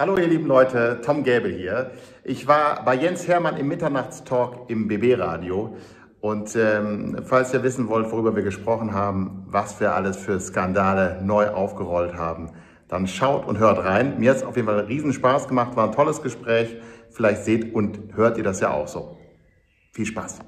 Hallo ihr lieben Leute, Tom Gäbel hier. Ich war bei Jens Hermann im Mitternachtstalk im BB-Radio. Und ähm, falls ihr wissen wollt, worüber wir gesprochen haben, was wir alles für Skandale neu aufgerollt haben, dann schaut und hört rein. Mir hat es auf jeden Fall riesen Spaß gemacht, war ein tolles Gespräch. Vielleicht seht und hört ihr das ja auch so. Viel Spaß.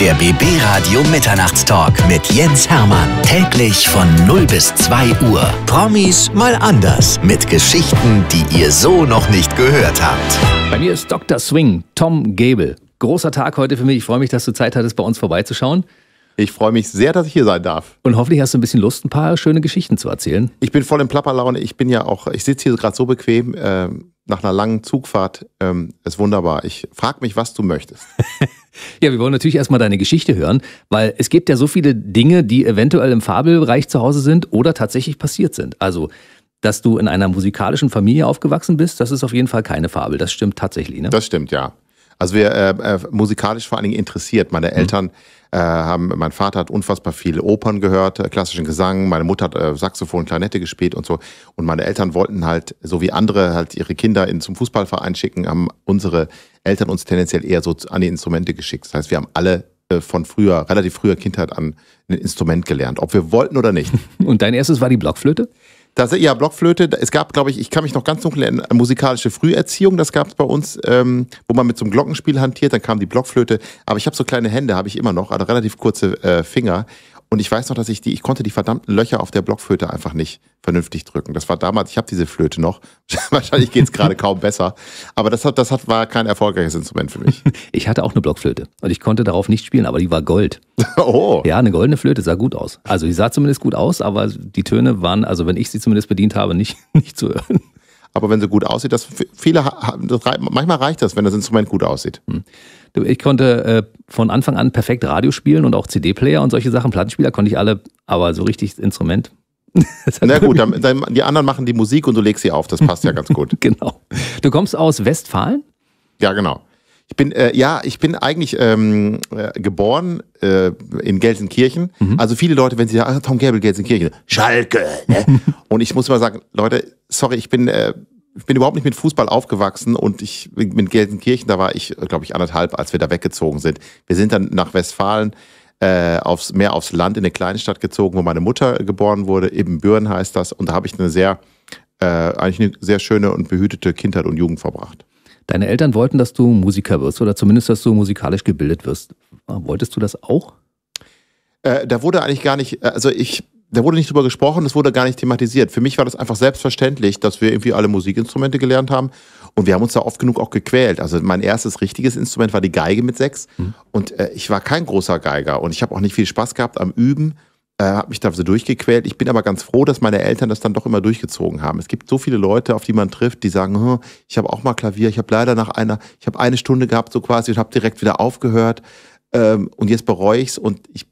Der BB Radio Mitternachtstalk mit Jens Hermann. Täglich von 0 bis 2 Uhr. Promis mal anders. Mit Geschichten, die ihr so noch nicht gehört habt. Bei mir ist Dr. Swing, Tom Gable. Großer Tag heute für mich. Ich freue mich, dass du Zeit hattest, bei uns vorbeizuschauen. Ich freue mich sehr, dass ich hier sein darf. Und hoffentlich hast du ein bisschen Lust, ein paar schöne Geschichten zu erzählen. Ich bin voll in Plapperlaune. Ich bin ja auch, ich sitze hier gerade so bequem. Ähm nach einer langen Zugfahrt ähm, ist wunderbar. Ich frage mich, was du möchtest. ja, wir wollen natürlich erstmal deine Geschichte hören, weil es gibt ja so viele Dinge, die eventuell im Fabelreich zu Hause sind oder tatsächlich passiert sind. Also, dass du in einer musikalischen Familie aufgewachsen bist, das ist auf jeden Fall keine Fabel. Das stimmt tatsächlich, ne? Das stimmt, ja. Also wir äh, äh, musikalisch vor allen Dingen interessiert. Meine mhm. Eltern mhm. äh, haben, mein Vater hat unfassbar viele Opern gehört, äh, klassischen Gesang, meine Mutter hat äh, Saxophon, Klarinette gespielt und so. Und meine Eltern wollten halt, so wie andere halt ihre Kinder in, zum Fußballverein schicken, haben unsere Eltern uns tendenziell eher so an die Instrumente geschickt. Das heißt, wir haben alle äh, von früher, relativ früher Kindheit an ein Instrument gelernt, ob wir wollten oder nicht. Und dein erstes war die Blockflöte? Das, ja, Blockflöte, es gab, glaube ich, ich kann mich noch ganz dunkel erinnern, äh, musikalische Früherziehung, das gab es bei uns, ähm, wo man mit so einem Glockenspiel hantiert, dann kam die Blockflöte, aber ich habe so kleine Hände, habe ich immer noch, also relativ kurze äh, Finger und ich weiß noch, dass ich die, ich konnte die verdammten Löcher auf der Blockflöte einfach nicht vernünftig drücken. Das war damals, ich habe diese Flöte noch. Wahrscheinlich geht es gerade kaum besser. Aber das hat, das hat, war kein erfolgreiches Instrument für mich. Ich hatte auch eine Blockflöte und ich konnte darauf nicht spielen, aber die war Gold. Oh. Ja, eine goldene Flöte sah gut aus. Also die sah zumindest gut aus, aber die Töne waren, also wenn ich sie zumindest bedient habe, nicht, nicht zu hören aber wenn sie gut aussieht, das viele, das, manchmal reicht das, wenn das Instrument gut aussieht. Hm. Ich konnte äh, von Anfang an perfekt Radio spielen und auch CD-Player und solche Sachen. Plattenspieler konnte ich alle, aber so richtig Instrument. Na gut, dann, dann, die anderen machen die Musik und du legst sie auf. Das passt ja ganz gut. genau. Du kommst aus Westfalen? Ja, genau. Ich bin, äh, ja, ich bin eigentlich ähm, äh, geboren äh, in Gelsenkirchen. Mhm. Also viele Leute, wenn sie sagen, ah, Tom Gable, Gelsenkirchen, Schalke. Ne? und ich muss immer sagen, Leute, sorry, ich bin äh, ich bin überhaupt nicht mit Fußball aufgewachsen und ich mit Gelsenkirchen, da war ich, glaube ich, anderthalb, als wir da weggezogen sind. Wir sind dann nach Westfalen äh, aufs, mehr aufs Land in eine kleine Stadt gezogen, wo meine Mutter geboren wurde. eben Ebenbüren heißt das. Und da habe ich eine sehr, äh, eigentlich eine sehr schöne und behütete Kindheit und Jugend verbracht. Deine Eltern wollten, dass du Musiker wirst oder zumindest, dass du musikalisch gebildet wirst. Wolltest du das auch? Äh, da wurde eigentlich gar nicht, äh, also ich da wurde nicht drüber gesprochen, es wurde gar nicht thematisiert. Für mich war das einfach selbstverständlich, dass wir irgendwie alle Musikinstrumente gelernt haben. Und wir haben uns da oft genug auch gequält. Also mein erstes richtiges Instrument war die Geige mit sechs. Mhm. Und äh, ich war kein großer Geiger. Und ich habe auch nicht viel Spaß gehabt am Üben. Äh, habe mich da so durchgequält. Ich bin aber ganz froh, dass meine Eltern das dann doch immer durchgezogen haben. Es gibt so viele Leute, auf die man trifft, die sagen, hm, ich habe auch mal Klavier. Ich habe leider nach einer, ich habe eine Stunde gehabt so quasi und habe direkt wieder aufgehört. Ähm, und jetzt bereue ich es. Und ich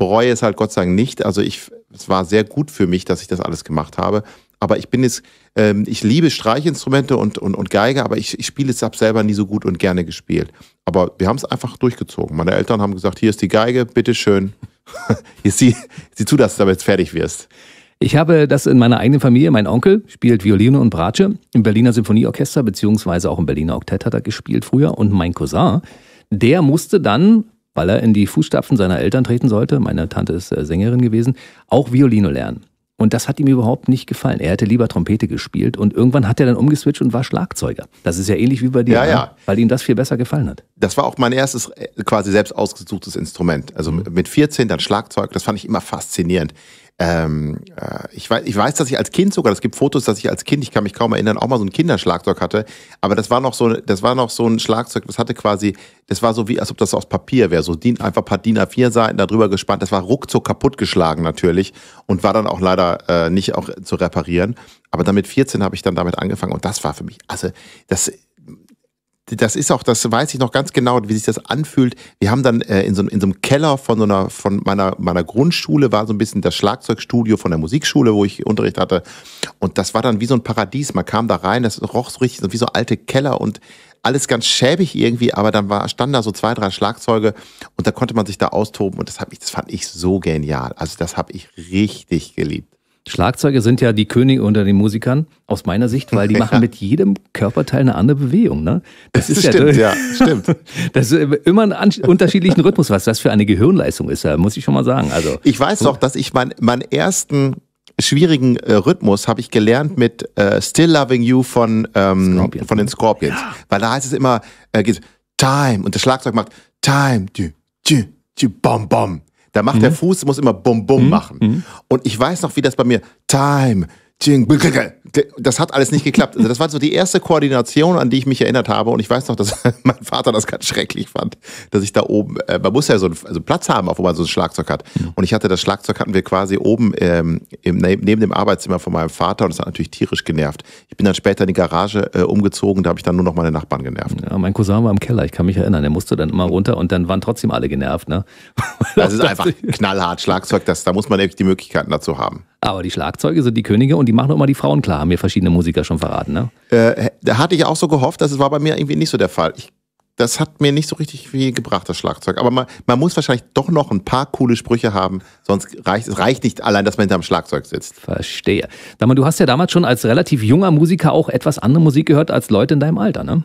bereue es halt Gott sei Dank nicht. Also ich, es war sehr gut für mich, dass ich das alles gemacht habe. Aber ich bin jetzt, ähm, ich liebe Streichinstrumente und, und, und Geige, aber ich, ich spiele es ab selber nie so gut und gerne gespielt. Aber wir haben es einfach durchgezogen. Meine Eltern haben gesagt, hier ist die Geige, bitteschön. sieh, sieh zu, dass du damit fertig wirst. Ich habe das in meiner eigenen Familie. Mein Onkel spielt Violine und Bratsche im Berliner Symphonieorchester, beziehungsweise auch im Berliner Oktett hat er gespielt früher. Und mein Cousin, der musste dann weil er in die Fußstapfen seiner Eltern treten sollte, meine Tante ist äh, Sängerin gewesen, auch Violino lernen. Und das hat ihm überhaupt nicht gefallen. Er hätte lieber Trompete gespielt und irgendwann hat er dann umgeswitcht und war Schlagzeuger. Das ist ja ähnlich wie bei dir, ja, ne? ja. weil ihm das viel besser gefallen hat. Das war auch mein erstes äh, quasi selbst ausgesuchtes Instrument. Also mhm. mit 14 dann Schlagzeug, das fand ich immer faszinierend ähm, äh, ich, weiß, ich weiß, dass ich als Kind sogar, es gibt Fotos, dass ich als Kind, ich kann mich kaum erinnern, auch mal so ein Kinderschlagzeug hatte, aber das war noch so, das war noch so ein Schlagzeug, das hatte quasi, das war so wie, als ob das aus Papier wäre, so DIN, einfach ein paar DIN A4 Seiten darüber gespannt, das war ruckzuck kaputt geschlagen natürlich und war dann auch leider äh, nicht auch zu reparieren, aber dann mit 14 habe ich dann damit angefangen und das war für mich, also das das ist auch, das weiß ich noch ganz genau, wie sich das anfühlt. Wir haben dann äh, in, so, in so einem Keller von so einer, von meiner, meiner Grundschule war so ein bisschen das Schlagzeugstudio von der Musikschule, wo ich Unterricht hatte. Und das war dann wie so ein Paradies. Man kam da rein, das roch so richtig, wie so alte Keller und alles ganz schäbig irgendwie, aber dann war, standen da so zwei, drei Schlagzeuge und da konnte man sich da austoben und das, hab ich, das fand ich so genial. Also das habe ich richtig geliebt. Schlagzeuge sind ja die Könige unter den Musikern, aus meiner Sicht, weil die ja. machen mit jedem Körperteil eine andere Bewegung. Ne? Das, das ist stimmt, ja, ja stimmt. das ist immer einen unterschiedlichen Rhythmus, was das für eine Gehirnleistung ist, muss ich schon mal sagen. Also, ich weiß noch, dass ich mein, meinen ersten schwierigen äh, Rhythmus habe ich gelernt mit äh, Still Loving You von, ähm, Scorpions. von den Scorpions. Ja. Weil da heißt es immer, äh, geht Time und das Schlagzeug macht Time, dü, dü, dü, bom, bom. Da macht mhm. der Fuß, muss immer Bum Bum mhm. machen. Mhm. Und ich weiß noch, wie das bei mir Time, Ching, das hat alles nicht geklappt. Also das war so die erste Koordination, an die ich mich erinnert habe. Und ich weiß noch, dass mein Vater das ganz schrecklich fand, dass ich da oben, äh, man muss ja so einen, also Platz haben, auf wo man so ein Schlagzeug hat. Mhm. Und ich hatte das Schlagzeug, hatten wir quasi oben ähm, im, ne, neben dem Arbeitszimmer von meinem Vater und das hat natürlich tierisch genervt. Ich bin dann später in die Garage äh, umgezogen, da habe ich dann nur noch meine Nachbarn genervt. Ja, mein Cousin war im Keller, ich kann mich erinnern. Der musste dann immer mhm. runter und dann waren trotzdem alle genervt. Ne? das ist einfach knallhart Schlagzeug, das, da muss man echt die Möglichkeiten dazu haben. Aber die Schlagzeuge sind die Könige und die machen immer die Frauen klar, haben mir verschiedene Musiker schon verraten. Ne? Äh, da hatte ich auch so gehofft, das war bei mir irgendwie nicht so der Fall. Ich, das hat mir nicht so richtig viel gebracht, das Schlagzeug. Aber man, man muss wahrscheinlich doch noch ein paar coole Sprüche haben, sonst reicht es reicht nicht allein, dass man hinterm Schlagzeug sitzt. Verstehe. Damals, du hast ja damals schon als relativ junger Musiker auch etwas andere Musik gehört als Leute in deinem Alter, ne?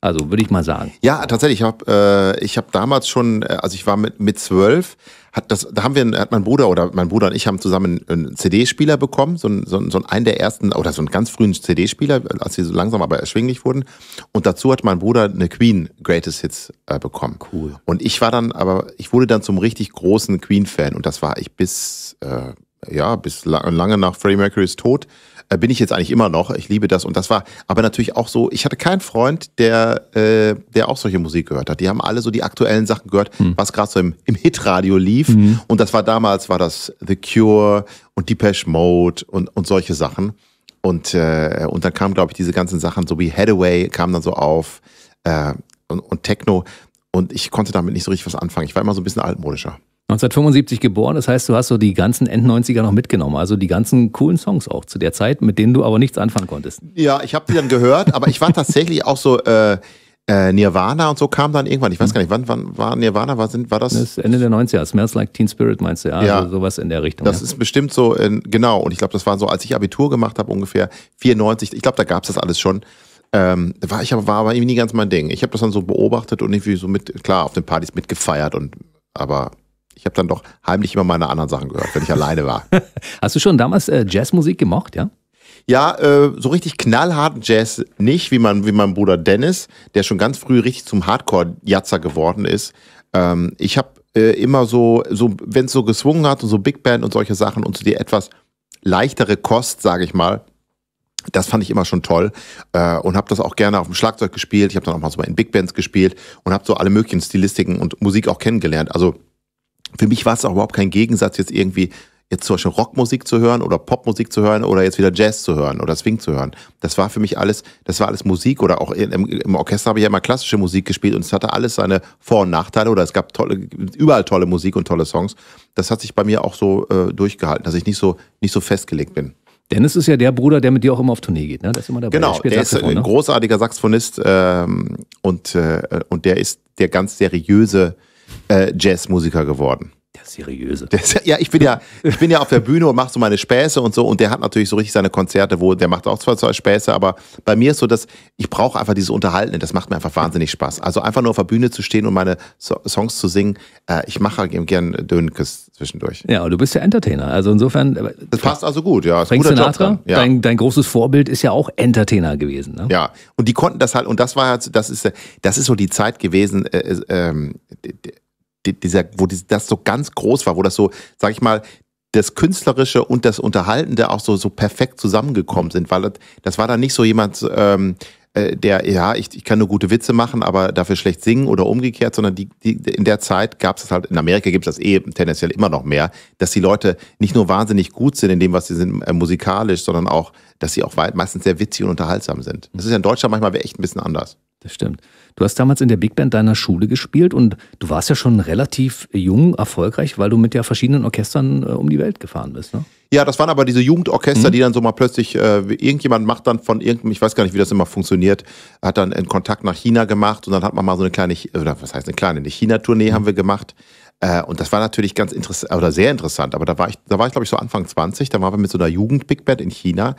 Also würde ich mal sagen. Ja, tatsächlich. Ich habe äh, hab damals schon, äh, also ich war mit, mit zwölf, hat das, da haben wir, hat mein Bruder oder mein Bruder und ich haben zusammen einen CD-Spieler bekommen, so ein, so, ein, so einen der ersten oder so einen ganz frühen CD-Spieler, als sie so langsam aber erschwinglich wurden. Und dazu hat mein Bruder eine Queen Greatest Hits äh, bekommen. Cool. Und ich war dann, aber ich wurde dann zum richtig großen Queen-Fan und das war ich bis, äh, ja, bis lange nach Freddie Mercury's Tod äh, bin ich jetzt eigentlich immer noch. Ich liebe das. Und das war aber natürlich auch so, ich hatte keinen Freund, der, äh, der auch solche Musik gehört hat. Die haben alle so die aktuellen Sachen gehört, mhm. was gerade so im, im Hitradio lief. Mhm. Und das war damals, war das The Cure und Depeche Mode und, und solche Sachen. Und, äh, und dann kamen, glaube ich, diese ganzen Sachen, so wie Headaway kamen dann so auf äh, und, und Techno. Und ich konnte damit nicht so richtig was anfangen. Ich war immer so ein bisschen altmodischer. 1975 geboren, das heißt, du hast so die ganzen End-90er noch mitgenommen, also die ganzen coolen Songs auch zu der Zeit, mit denen du aber nichts anfangen konntest. Ja, ich habe die dann gehört, aber ich war tatsächlich auch so, äh, äh, Nirvana und so kam dann irgendwann, ich weiß mhm. gar nicht, wann, wann war Nirvana, war, war das? das Ende der 90er, Smells Like Teen Spirit meinst du, ja, ja also sowas in der Richtung. Das ja. ist bestimmt so, in, genau, und ich glaube, das war so, als ich Abitur gemacht habe, ungefähr 94, ich glaube, da gab es das alles schon. Ähm, war ich aber war aber irgendwie nie ganz mein Ding. Ich habe das dann so beobachtet und irgendwie so mit, klar, auf den Partys mitgefeiert und aber ich habe dann doch heimlich immer meine anderen Sachen gehört, wenn ich alleine war. Hast du schon damals äh, Jazzmusik gemocht, ja? Ja, äh, so richtig knallharten Jazz nicht, wie, man, wie mein Bruder Dennis, der schon ganz früh richtig zum Hardcore-Jatzer geworden ist. Ähm, ich habe äh, immer so, so wenn es so geswungen hat und so Big Band und solche Sachen und so die etwas leichtere Kost, sage ich mal, das fand ich immer schon toll äh, und habe das auch gerne auf dem Schlagzeug gespielt. Ich habe dann auch mal so in Big Bands gespielt und habe so alle möglichen Stilistiken und Musik auch kennengelernt. Also für mich war es auch überhaupt kein Gegensatz, jetzt irgendwie jetzt zum Beispiel Rockmusik zu hören oder Popmusik zu hören oder jetzt wieder Jazz zu hören oder Swing zu hören. Das war für mich alles, das war alles Musik oder auch im, im Orchester habe ich ja immer klassische Musik gespielt und es hatte alles seine Vor- und Nachteile oder es gab tolle, überall tolle Musik und tolle Songs. Das hat sich bei mir auch so äh, durchgehalten, dass ich nicht so, nicht so festgelegt bin. Dennis ist ja der Bruder, der mit dir auch immer auf Tournee geht, ne? Das ist immer dabei. Genau, der, der ist ein ne? großartiger Saxophonist ähm, und, äh, und der ist der ganz seriöse äh, Jazzmusiker geworden. Der seriöse. Der, ja, ich bin ja, ich bin ja auf der Bühne und mache so meine Späße und so. Und der hat natürlich so richtig seine Konzerte, wo der macht auch zwar zwei Späße, aber bei mir ist so, dass ich brauche einfach dieses Unterhalten. Das macht mir einfach wahnsinnig Spaß. Also einfach nur auf der Bühne zu stehen und meine so Songs zu singen. Äh, ich mache eben gern Dönkes zwischendurch. Ja, du bist ja Entertainer. Also insofern. Äh, das passt also gut, ja. Frank Sinatra, ja. dein, dein, großes Vorbild ist ja auch Entertainer gewesen. Ne? Ja, und die konnten das halt, und das war halt, das ist, das ist so die Zeit gewesen, äh, äh, ähm, dieser, wo das so ganz groß war, wo das so, sag ich mal, das Künstlerische und das Unterhaltende auch so, so perfekt zusammengekommen sind, weil das, das war dann nicht so jemand, ähm, äh, der, ja, ich, ich kann nur gute Witze machen, aber dafür schlecht singen oder umgekehrt, sondern die, die, in der Zeit gab es halt, in Amerika gibt es das eh tendenziell immer noch mehr, dass die Leute nicht nur wahnsinnig gut sind in dem, was sie sind, äh, musikalisch, sondern auch, dass sie auch meistens sehr witzig und unterhaltsam sind. Das ist ja in Deutschland manchmal echt ein bisschen anders. Das stimmt. Du hast damals in der Big Band deiner Schule gespielt und du warst ja schon relativ jung, erfolgreich, weil du mit ja verschiedenen Orchestern äh, um die Welt gefahren bist, ne? Ja, das waren aber diese Jugendorchester, mhm. die dann so mal plötzlich, äh, irgendjemand macht dann von irgendeinem, ich weiß gar nicht, wie das immer funktioniert, hat dann einen Kontakt nach China gemacht und dann hat man mal so eine kleine, oder was heißt eine kleine, eine China-Tournee mhm. haben wir gemacht. Äh, und das war natürlich ganz interessant, oder sehr interessant, aber da war ich, da war ich glaube ich so Anfang 20, da waren wir mit so einer Jugend-Big Band in China.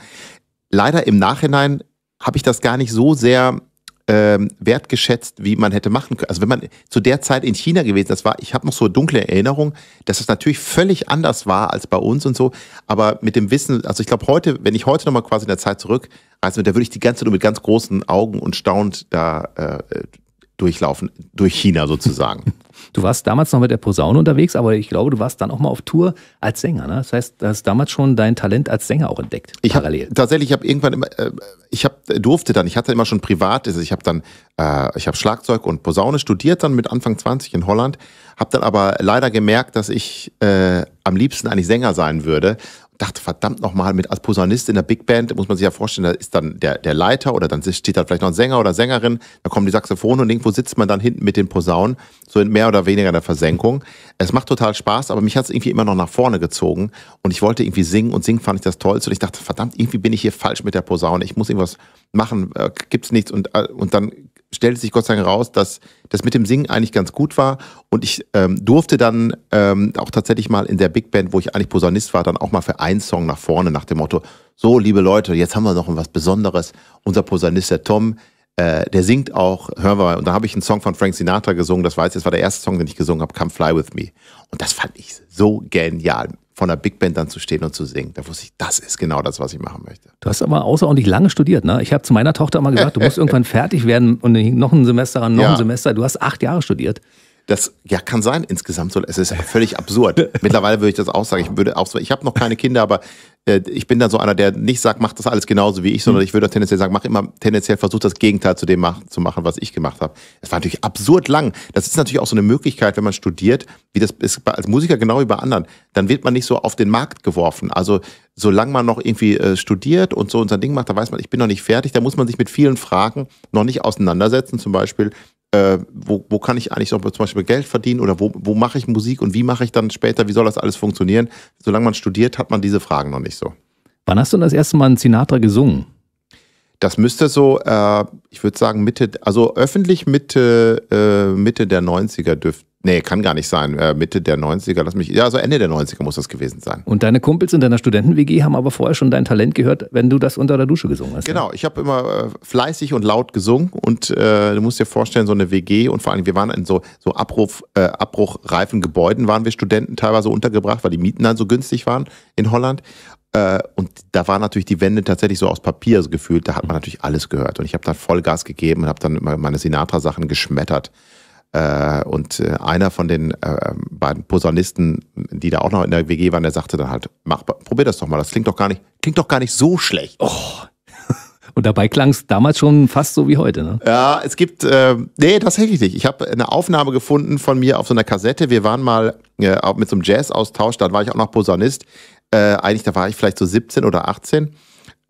Leider im Nachhinein habe ich das gar nicht so sehr ähm, wertgeschätzt, wie man hätte machen können. Also wenn man zu der Zeit in China gewesen, das war, ich habe noch so dunkle Erinnerungen, dass es das natürlich völlig anders war als bei uns und so. Aber mit dem Wissen, also ich glaube heute, wenn ich heute nochmal quasi in der Zeit zurückreise, da würde ich die ganze Zeit nur mit ganz großen Augen und staunend da äh, durchlaufen, durch China sozusagen. Du warst damals noch mit der Posaune unterwegs, aber ich glaube, du warst dann auch mal auf Tour als Sänger. Ne? Das heißt, du hast damals schon dein Talent als Sänger auch entdeckt. Ich parallel. Hab, tatsächlich, ich habe irgendwann immer, äh, ich hab, äh, durfte dann, ich hatte immer schon privat, also ich habe dann, äh, ich habe Schlagzeug und Posaune studiert dann mit Anfang 20 in Holland, habe dann aber leider gemerkt, dass ich äh, am liebsten eigentlich Sänger sein würde, dachte, verdammt nochmal, mit als Posaunist in der Big Band muss man sich ja vorstellen, da ist dann der, der Leiter oder dann steht da vielleicht noch ein Sänger oder Sängerin, da kommen die Saxophone und irgendwo sitzt man dann hinten mit den Posaunen, so in mehr oder weniger in der Versenkung. Es macht total Spaß, aber mich hat es irgendwie immer noch nach vorne gezogen und ich wollte irgendwie singen und singen fand ich das Tollste und ich dachte, verdammt, irgendwie bin ich hier falsch mit der Posaune, ich muss irgendwas machen, äh, gibt's nichts und, äh, und dann stellte sich Gott sei Dank raus, dass das mit dem Singen eigentlich ganz gut war. Und ich ähm, durfte dann ähm, auch tatsächlich mal in der Big Band, wo ich eigentlich Posaunist war, dann auch mal für einen Song nach vorne nach dem Motto, so liebe Leute, jetzt haben wir noch was Besonderes. Unser Posaunist, der Tom, äh, der singt auch, hören wir mal, und da habe ich einen Song von Frank Sinatra gesungen, das weiß ich, das war der erste Song, den ich gesungen habe, Come Fly With Me. Und das fand ich so genial von der Big Band dann zu stehen und zu singen. Da wusste ich, das ist genau das, was ich machen möchte. Du hast aber außerordentlich lange studiert, ne? Ich habe zu meiner Tochter immer gesagt, du musst irgendwann fertig werden und noch ein Semester ran, noch ja. ein Semester. Du hast acht Jahre studiert. Das ja kann sein insgesamt so. Es ist völlig absurd. Mittlerweile würde ich das auch sagen. Ich würde auch so, ich habe noch keine Kinder, aber äh, ich bin dann so einer, der nicht sagt, mach das alles genauso wie ich, sondern hm. ich würde tendenziell sagen, mach immer tendenziell versucht das Gegenteil zu dem machen, zu machen, was ich gemacht habe. Es war natürlich absurd lang. Das ist natürlich auch so eine Möglichkeit, wenn man studiert, wie das ist als Musiker genau wie bei anderen, dann wird man nicht so auf den Markt geworfen. Also solange man noch irgendwie äh, studiert und so unser Ding macht, da weiß man, ich bin noch nicht fertig. Da muss man sich mit vielen Fragen noch nicht auseinandersetzen. Zum Beispiel, äh, wo, wo kann ich eigentlich noch zum Beispiel Geld verdienen oder wo, wo mache ich Musik und wie mache ich dann später, wie soll das alles funktionieren? Solange man studiert, hat man diese Fragen noch nicht so. Wann hast du das erste Mal einen Sinatra gesungen? Das müsste so, äh, ich würde sagen, Mitte, also öffentlich Mitte, äh, Mitte der 90er dürfte Nee, kann gar nicht sein. Äh, Mitte der 90er, lass mich. Ja, also Ende der 90er muss das gewesen sein. Und deine Kumpels in deiner Studenten-WG haben aber vorher schon dein Talent gehört, wenn du das unter der Dusche gesungen hast. Ne? Genau, ja? ich habe immer äh, fleißig und laut gesungen und äh, du musst dir vorstellen, so eine WG und vor allem, wir waren in so, so Abruf, äh, abbruchreifen Gebäuden, waren wir Studenten teilweise untergebracht, weil die Mieten dann so günstig waren in Holland. Und da waren natürlich die Wände tatsächlich so aus Papier gefühlt. Da hat man mhm. natürlich alles gehört. Und ich habe dann Vollgas gegeben und habe dann meine Sinatra-Sachen geschmettert. Äh, und äh, einer von den äh, beiden Posaunisten, die da auch noch in der WG waren, der sagte dann halt, mach, probier das doch mal, das klingt doch gar nicht, klingt doch gar nicht so schlecht. Oh. Und dabei klang es damals schon fast so wie heute, ne? Ja, es gibt, äh, nee, tatsächlich nicht. Ich habe eine Aufnahme gefunden von mir auf so einer Kassette. Wir waren mal äh, mit so einem Jazz-Austausch, da war ich auch noch Posaunist. Äh, eigentlich, da war ich vielleicht so 17 oder 18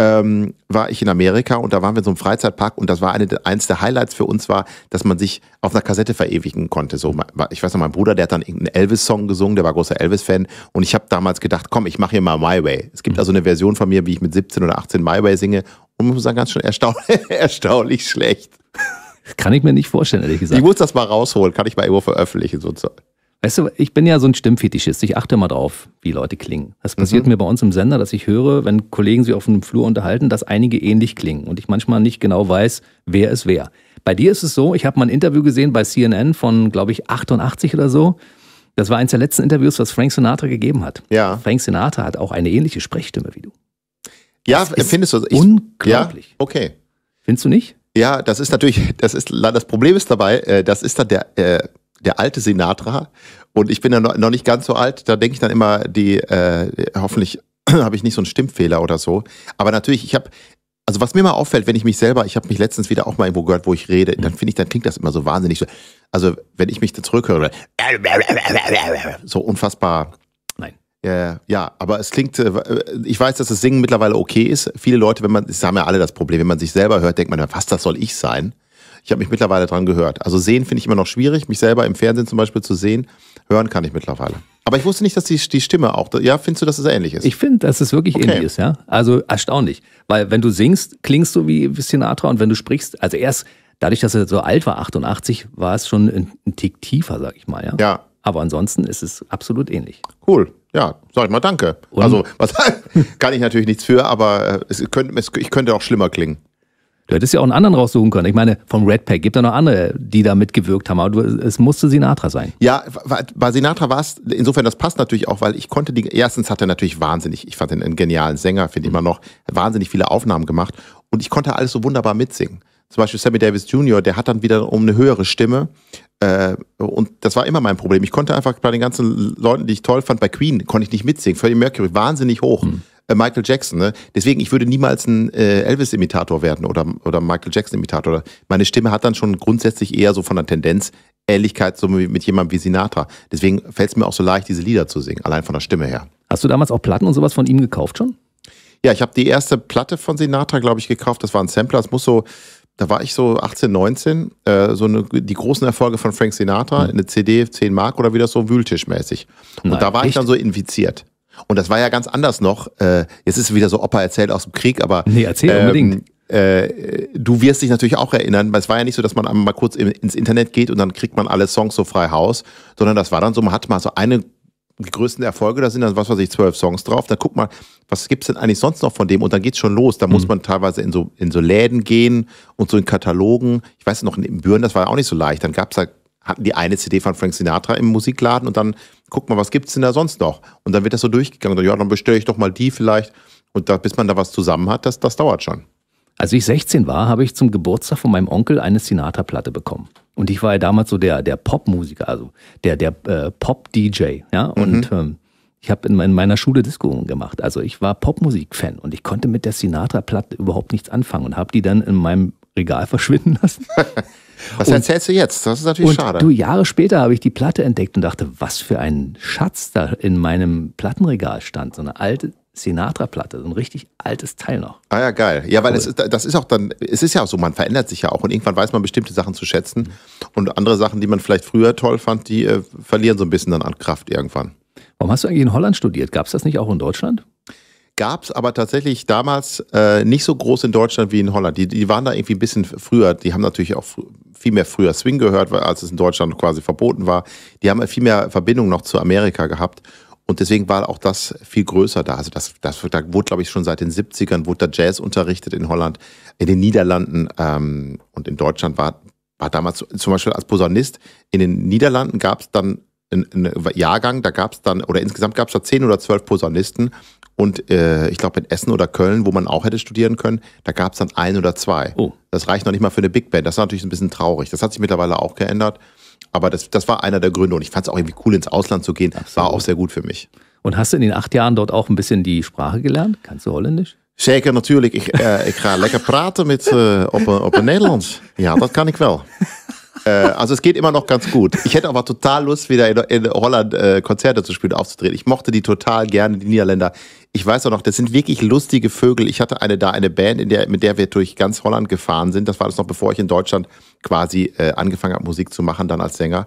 ähm, war ich in Amerika und da waren wir in so einem Freizeitpark und das war eine, eins der Highlights für uns war, dass man sich auf einer Kassette verewigen konnte. So, ich weiß noch, mein Bruder, der hat dann irgendeinen Elvis-Song gesungen, der war großer Elvis-Fan und ich habe damals gedacht, komm, ich mache hier mal My Way. Es gibt mhm. also eine Version von mir, wie ich mit 17 oder 18 My Way singe und muss sagen, ganz schön erstaunlich, erstaunlich schlecht. kann ich mir nicht vorstellen, ehrlich gesagt. Ich muss das mal rausholen, kann ich mal irgendwo veröffentlichen sozusagen. Weißt du, ich bin ja so ein Stimmfetischist. Ich achte immer drauf, wie Leute klingen. Das passiert mhm. mir bei uns im Sender, dass ich höre, wenn Kollegen sich auf dem Flur unterhalten, dass einige ähnlich klingen und ich manchmal nicht genau weiß, wer es wer. Bei dir ist es so, ich habe mal ein Interview gesehen bei CNN von, glaube ich, 88 oder so. Das war eines der letzten Interviews, was Frank Sinatra gegeben hat. Ja. Frank Sinatra hat auch eine ähnliche Sprechstimme wie du. Ja, das findest du? Ich, unglaublich. Ja, okay. Findest du nicht? Ja, das ist natürlich, das ist das Problem ist dabei, äh, das ist dann der äh, der alte Sinatra. Und ich bin ja noch nicht ganz so alt. Da denke ich dann immer, die äh, hoffentlich habe ich nicht so einen Stimmfehler oder so. Aber natürlich, ich habe also was mir mal auffällt, wenn ich mich selber, ich habe mich letztens wieder auch mal irgendwo gehört, wo ich rede, mhm. dann finde ich, dann klingt das immer so wahnsinnig. So, also wenn ich mich da zurückhöre, so unfassbar. Nein. Äh, ja, aber es klingt, äh, ich weiß, dass das Singen mittlerweile okay ist. Viele Leute, wenn man, das haben ja alle das Problem, wenn man sich selber hört, denkt man, was, das soll ich sein? Ich habe mich mittlerweile dran gehört. Also sehen finde ich immer noch schwierig, mich selber im Fernsehen zum Beispiel zu sehen. Hören kann ich mittlerweile. Aber ich wusste nicht, dass die, die Stimme auch, ja, findest du, dass es ähnlich ist? Ich finde, dass es wirklich okay. ähnlich ist, ja. Also erstaunlich. Weil wenn du singst, klingst du wie Sinatra und wenn du sprichst, also erst dadurch, dass er so alt war, 88, war es schon ein, ein Tick tiefer, sag ich mal, ja. Ja. Aber ansonsten ist es absolut ähnlich. Cool. Ja, sag ich mal danke. Und? Also, was kann ich natürlich nichts für, aber äh, es könnte, es, ich könnte auch schlimmer klingen. Du hättest ja auch einen anderen raussuchen können. Ich meine, vom Red Pack gibt es ja noch andere, die da mitgewirkt haben. Aber du, es musste Sinatra sein. Ja, bei Sinatra war es, insofern, das passt natürlich auch, weil ich konnte die, erstens hat er natürlich wahnsinnig, ich fand ihn einen genialen Sänger, finde ich immer noch, wahnsinnig viele Aufnahmen gemacht. Und ich konnte alles so wunderbar mitsingen zum Beispiel Sammy Davis Jr., der hat dann wieder um eine höhere Stimme. Äh, und das war immer mein Problem. Ich konnte einfach bei den ganzen Leuten, die ich toll fand, bei Queen, konnte ich nicht mitsingen. Freddie Mercury, wahnsinnig hoch. Mhm. Äh, Michael Jackson, ne? Deswegen, ich würde niemals ein äh, Elvis-Imitator werden oder, oder Michael Jackson-Imitator. Meine Stimme hat dann schon grundsätzlich eher so von der Tendenz Ähnlichkeit so mit jemandem wie Sinatra. Deswegen fällt es mir auch so leicht, diese Lieder zu singen, allein von der Stimme her. Hast du damals auch Platten und sowas von ihm gekauft schon? Ja, ich habe die erste Platte von Sinatra, glaube ich, gekauft. Das war ein Sampler. Es muss so da war ich so 18, 19, äh, so eine, die großen Erfolge von Frank Sinatra, mhm. eine CD, 10 Mark oder wieder so wühltischmäßig. Und Nein, da war echt? ich dann so infiziert. Und das war ja ganz anders noch. Äh, jetzt ist wieder so Opa erzählt aus dem Krieg, aber. Nee, erzähl ähm, unbedingt. Äh, du wirst dich natürlich auch erinnern, weil es war ja nicht so, dass man einmal kurz ins Internet geht und dann kriegt man alle Songs so frei Haus, sondern das war dann so, man hat mal so eine die größten Erfolge, da sind dann, was weiß ich, zwölf Songs drauf. Dann guck mal, was gibt's denn eigentlich sonst noch von dem? Und dann geht's schon los. Da mhm. muss man teilweise in so, in so Läden gehen und so in Katalogen. Ich weiß noch, in Büren, das war ja auch nicht so leicht. Dann gab's da, hatten die eine CD von Frank Sinatra im Musikladen und dann guck mal, was gibt's denn da sonst noch? Und dann wird das so durchgegangen. Und dann, ja, dann bestelle ich doch mal die vielleicht. Und da, bis man da was zusammen hat, das, das dauert schon. Als ich 16 war, habe ich zum Geburtstag von meinem Onkel eine Sinatra-Platte bekommen. Und ich war ja damals so der, der Pop-Musiker, also der, der äh, Pop-DJ. Ja? Und mhm. ähm, ich habe in, in meiner Schule Disco gemacht. Also ich war Popmusik-Fan und ich konnte mit der Sinatra-Platte überhaupt nichts anfangen und habe die dann in meinem Regal verschwinden lassen. was und, erzählst du jetzt? Das ist natürlich und schade. Du, Jahre später habe ich die Platte entdeckt und dachte, was für ein Schatz da in meinem Plattenregal stand. So eine alte Sinatra-Platte, so ein richtig altes Teil noch. Ah ja, geil. Ja, weil cool. es ist, das ist auch dann, es ist ja auch so, man verändert sich ja auch und irgendwann weiß man bestimmte Sachen zu schätzen mhm. und andere Sachen, die man vielleicht früher toll fand, die äh, verlieren so ein bisschen dann an Kraft irgendwann. Warum hast du eigentlich in Holland studiert? Gab es das nicht auch in Deutschland? Gab es aber tatsächlich damals äh, nicht so groß in Deutschland wie in Holland. Die, die waren da irgendwie ein bisschen früher. Die haben natürlich auch viel mehr früher Swing gehört, als es in Deutschland quasi verboten war. Die haben viel mehr Verbindung noch zu Amerika gehabt. Und deswegen war auch das viel größer da. Also das, das da wurde, glaube ich, schon seit den 70ern, wurde da Jazz unterrichtet in Holland, in den Niederlanden ähm, und in Deutschland war, war damals zum Beispiel als Posaunist in den Niederlanden gab es dann einen, einen Jahrgang, da gab es dann, oder insgesamt gab es da zehn oder zwölf Posaunisten und äh, ich glaube in Essen oder Köln, wo man auch hätte studieren können, da gab es dann ein oder zwei. Oh. Das reicht noch nicht mal für eine Big Band. Das ist natürlich ein bisschen traurig. Das hat sich mittlerweile auch geändert. Aber das, das war einer der Gründe und ich fand es auch irgendwie cool, ins Ausland zu gehen. Absolut. War auch sehr gut für mich. Und hast du in den acht Jahren dort auch ein bisschen die Sprache gelernt? Kannst du Holländisch? Zeker, natuurlijk. Ik, uh, ik ga lekker praten mit, uh, eh, op, op Nederlands. Ja, dat kan ik wel. Äh, also es geht immer noch ganz gut. Ich hätte aber total Lust, wieder in, in Holland äh, Konzerte zu spielen, aufzutreten. Ich mochte die total gerne, die Niederländer. Ich weiß auch noch, das sind wirklich lustige Vögel. Ich hatte eine da, eine Band, der, mit der wir durch ganz Holland gefahren sind. Das war das noch, bevor ich in Deutschland quasi äh, angefangen habe, Musik zu machen, dann als Sänger.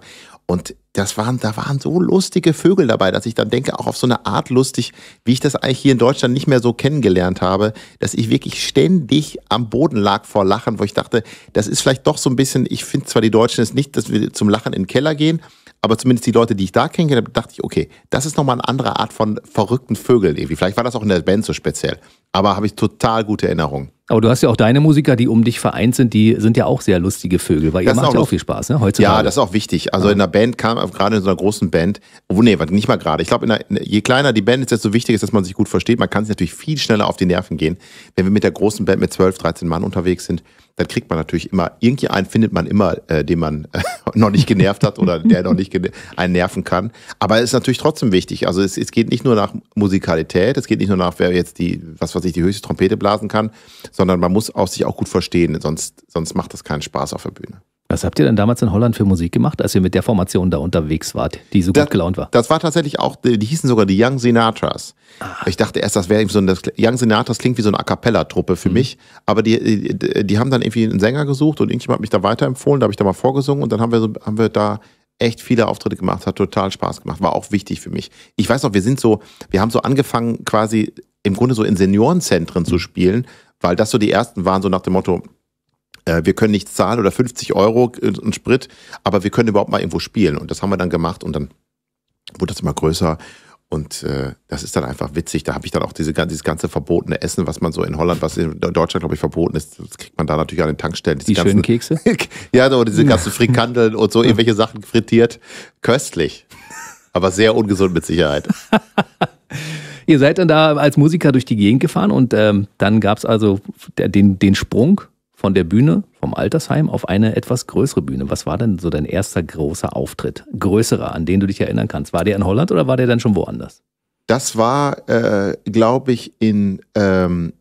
Und das waren, da waren so lustige Vögel dabei, dass ich dann denke, auch auf so eine Art lustig, wie ich das eigentlich hier in Deutschland nicht mehr so kennengelernt habe, dass ich wirklich ständig am Boden lag vor Lachen, wo ich dachte, das ist vielleicht doch so ein bisschen, ich finde zwar die Deutschen es nicht, dass wir zum Lachen in den Keller gehen, aber zumindest die Leute, die ich da kennengelernt habe, dachte ich, okay, das ist nochmal eine andere Art von verrückten Vögeln irgendwie. Vielleicht war das auch in der Band so speziell aber habe ich total gute Erinnerungen. Aber du hast ja auch deine Musiker, die um dich vereint sind, die sind ja auch sehr lustige Vögel, weil das ihr macht auch ja auch viel Spaß, ne? Heutzutage. Ja, das ist auch wichtig. Also ja. in der Band kam, gerade in so einer großen Band, wo, nee, nicht mal gerade. Ich glaube, je kleiner die Band ist, desto wichtiger ist, dass man sich gut versteht. Man kann sich natürlich viel schneller auf die Nerven gehen. Wenn wir mit der großen Band mit 12, 13 Mann unterwegs sind, dann kriegt man natürlich immer, irgendwie einen findet man immer, äh, den man äh, noch nicht genervt hat oder der noch nicht einen nerven kann. Aber es ist natürlich trotzdem wichtig. Also es, es geht nicht nur nach Musikalität, es geht nicht nur nach, wer jetzt die, was weiß ich, sich die höchste Trompete blasen kann, sondern man muss auch sich auch gut verstehen, sonst, sonst macht das keinen Spaß auf der Bühne. Was habt ihr denn damals in Holland für Musik gemacht, als ihr mit der Formation da unterwegs wart, die so das, gut gelaunt war? Das war tatsächlich auch, die, hießen sogar die Young Sinatras. Ah. Ich dachte erst, das wäre so ein, das Young Sinatras klingt wie so eine A Cappella-Truppe für mhm. mich, aber die, die, die, haben dann irgendwie einen Sänger gesucht und irgendjemand hat mich da weiterempfohlen, da habe ich da mal vorgesungen und dann haben wir, so, haben wir da echt viele Auftritte gemacht, hat total Spaß gemacht, war auch wichtig für mich. Ich weiß noch, wir sind so, wir haben so angefangen quasi im Grunde so in Seniorenzentren zu spielen, weil das so die ersten waren, so nach dem Motto, äh, wir können nichts zahlen oder 50 Euro äh, und Sprit, aber wir können überhaupt mal irgendwo spielen. Und das haben wir dann gemacht und dann wurde das immer größer. Und äh, das ist dann einfach witzig. Da habe ich dann auch diese, dieses ganze verbotene Essen, was man so in Holland, was in Deutschland, glaube ich, verboten ist. Das kriegt man da natürlich an den Tankstellen. Diese Die ganzen, schönen Kekse? ja, oder diese ganzen Frikandeln und so, irgendwelche Sachen frittiert. Köstlich. Aber sehr ungesund mit Sicherheit. Ihr seid dann da als Musiker durch die Gegend gefahren und ähm, dann gab es also den, den Sprung von der Bühne, vom Altersheim auf eine etwas größere Bühne. Was war denn so dein erster großer Auftritt, größerer, an den du dich erinnern kannst? War der in Holland oder war der dann schon woanders? Das war, äh, glaube ich, in, ähm,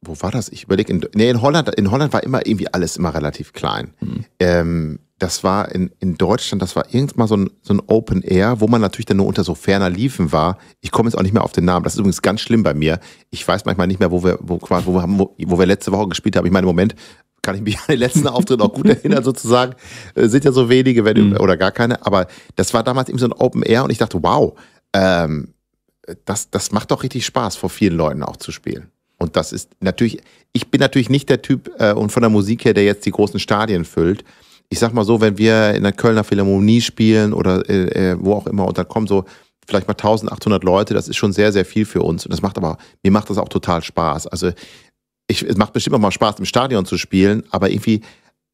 wo war das? Ich überlege, in, nee, in Holland, in Holland war immer irgendwie alles immer relativ klein. Mhm. Ähm, das war in, in Deutschland, das war irgendwann mal so ein, so ein Open Air, wo man natürlich dann nur unter so ferner Liefen war. Ich komme jetzt auch nicht mehr auf den Namen. Das ist übrigens ganz schlimm bei mir. Ich weiß manchmal nicht mehr, wo wir, wo, wo, wir, haben, wo, wo wir letzte Woche gespielt haben. Ich meine, im Moment kann ich mich an den letzten Auftritt auch gut erinnern, sozusagen. Äh, sind ja so wenige, wenn, mhm. oder gar keine. Aber das war damals eben so ein Open Air und ich dachte, wow, ähm, das, das macht doch richtig Spaß, vor vielen Leuten auch zu spielen. Und das ist natürlich, ich bin natürlich nicht der Typ äh, und von der Musik her, der jetzt die großen Stadien füllt ich sag mal so, wenn wir in der Kölner Philharmonie spielen oder äh, äh wo auch immer und dann kommen so vielleicht mal 1800 Leute, das ist schon sehr, sehr viel für uns. Und das macht aber, mir macht das auch total Spaß. Also ich, es macht bestimmt auch mal Spaß, im Stadion zu spielen, aber irgendwie,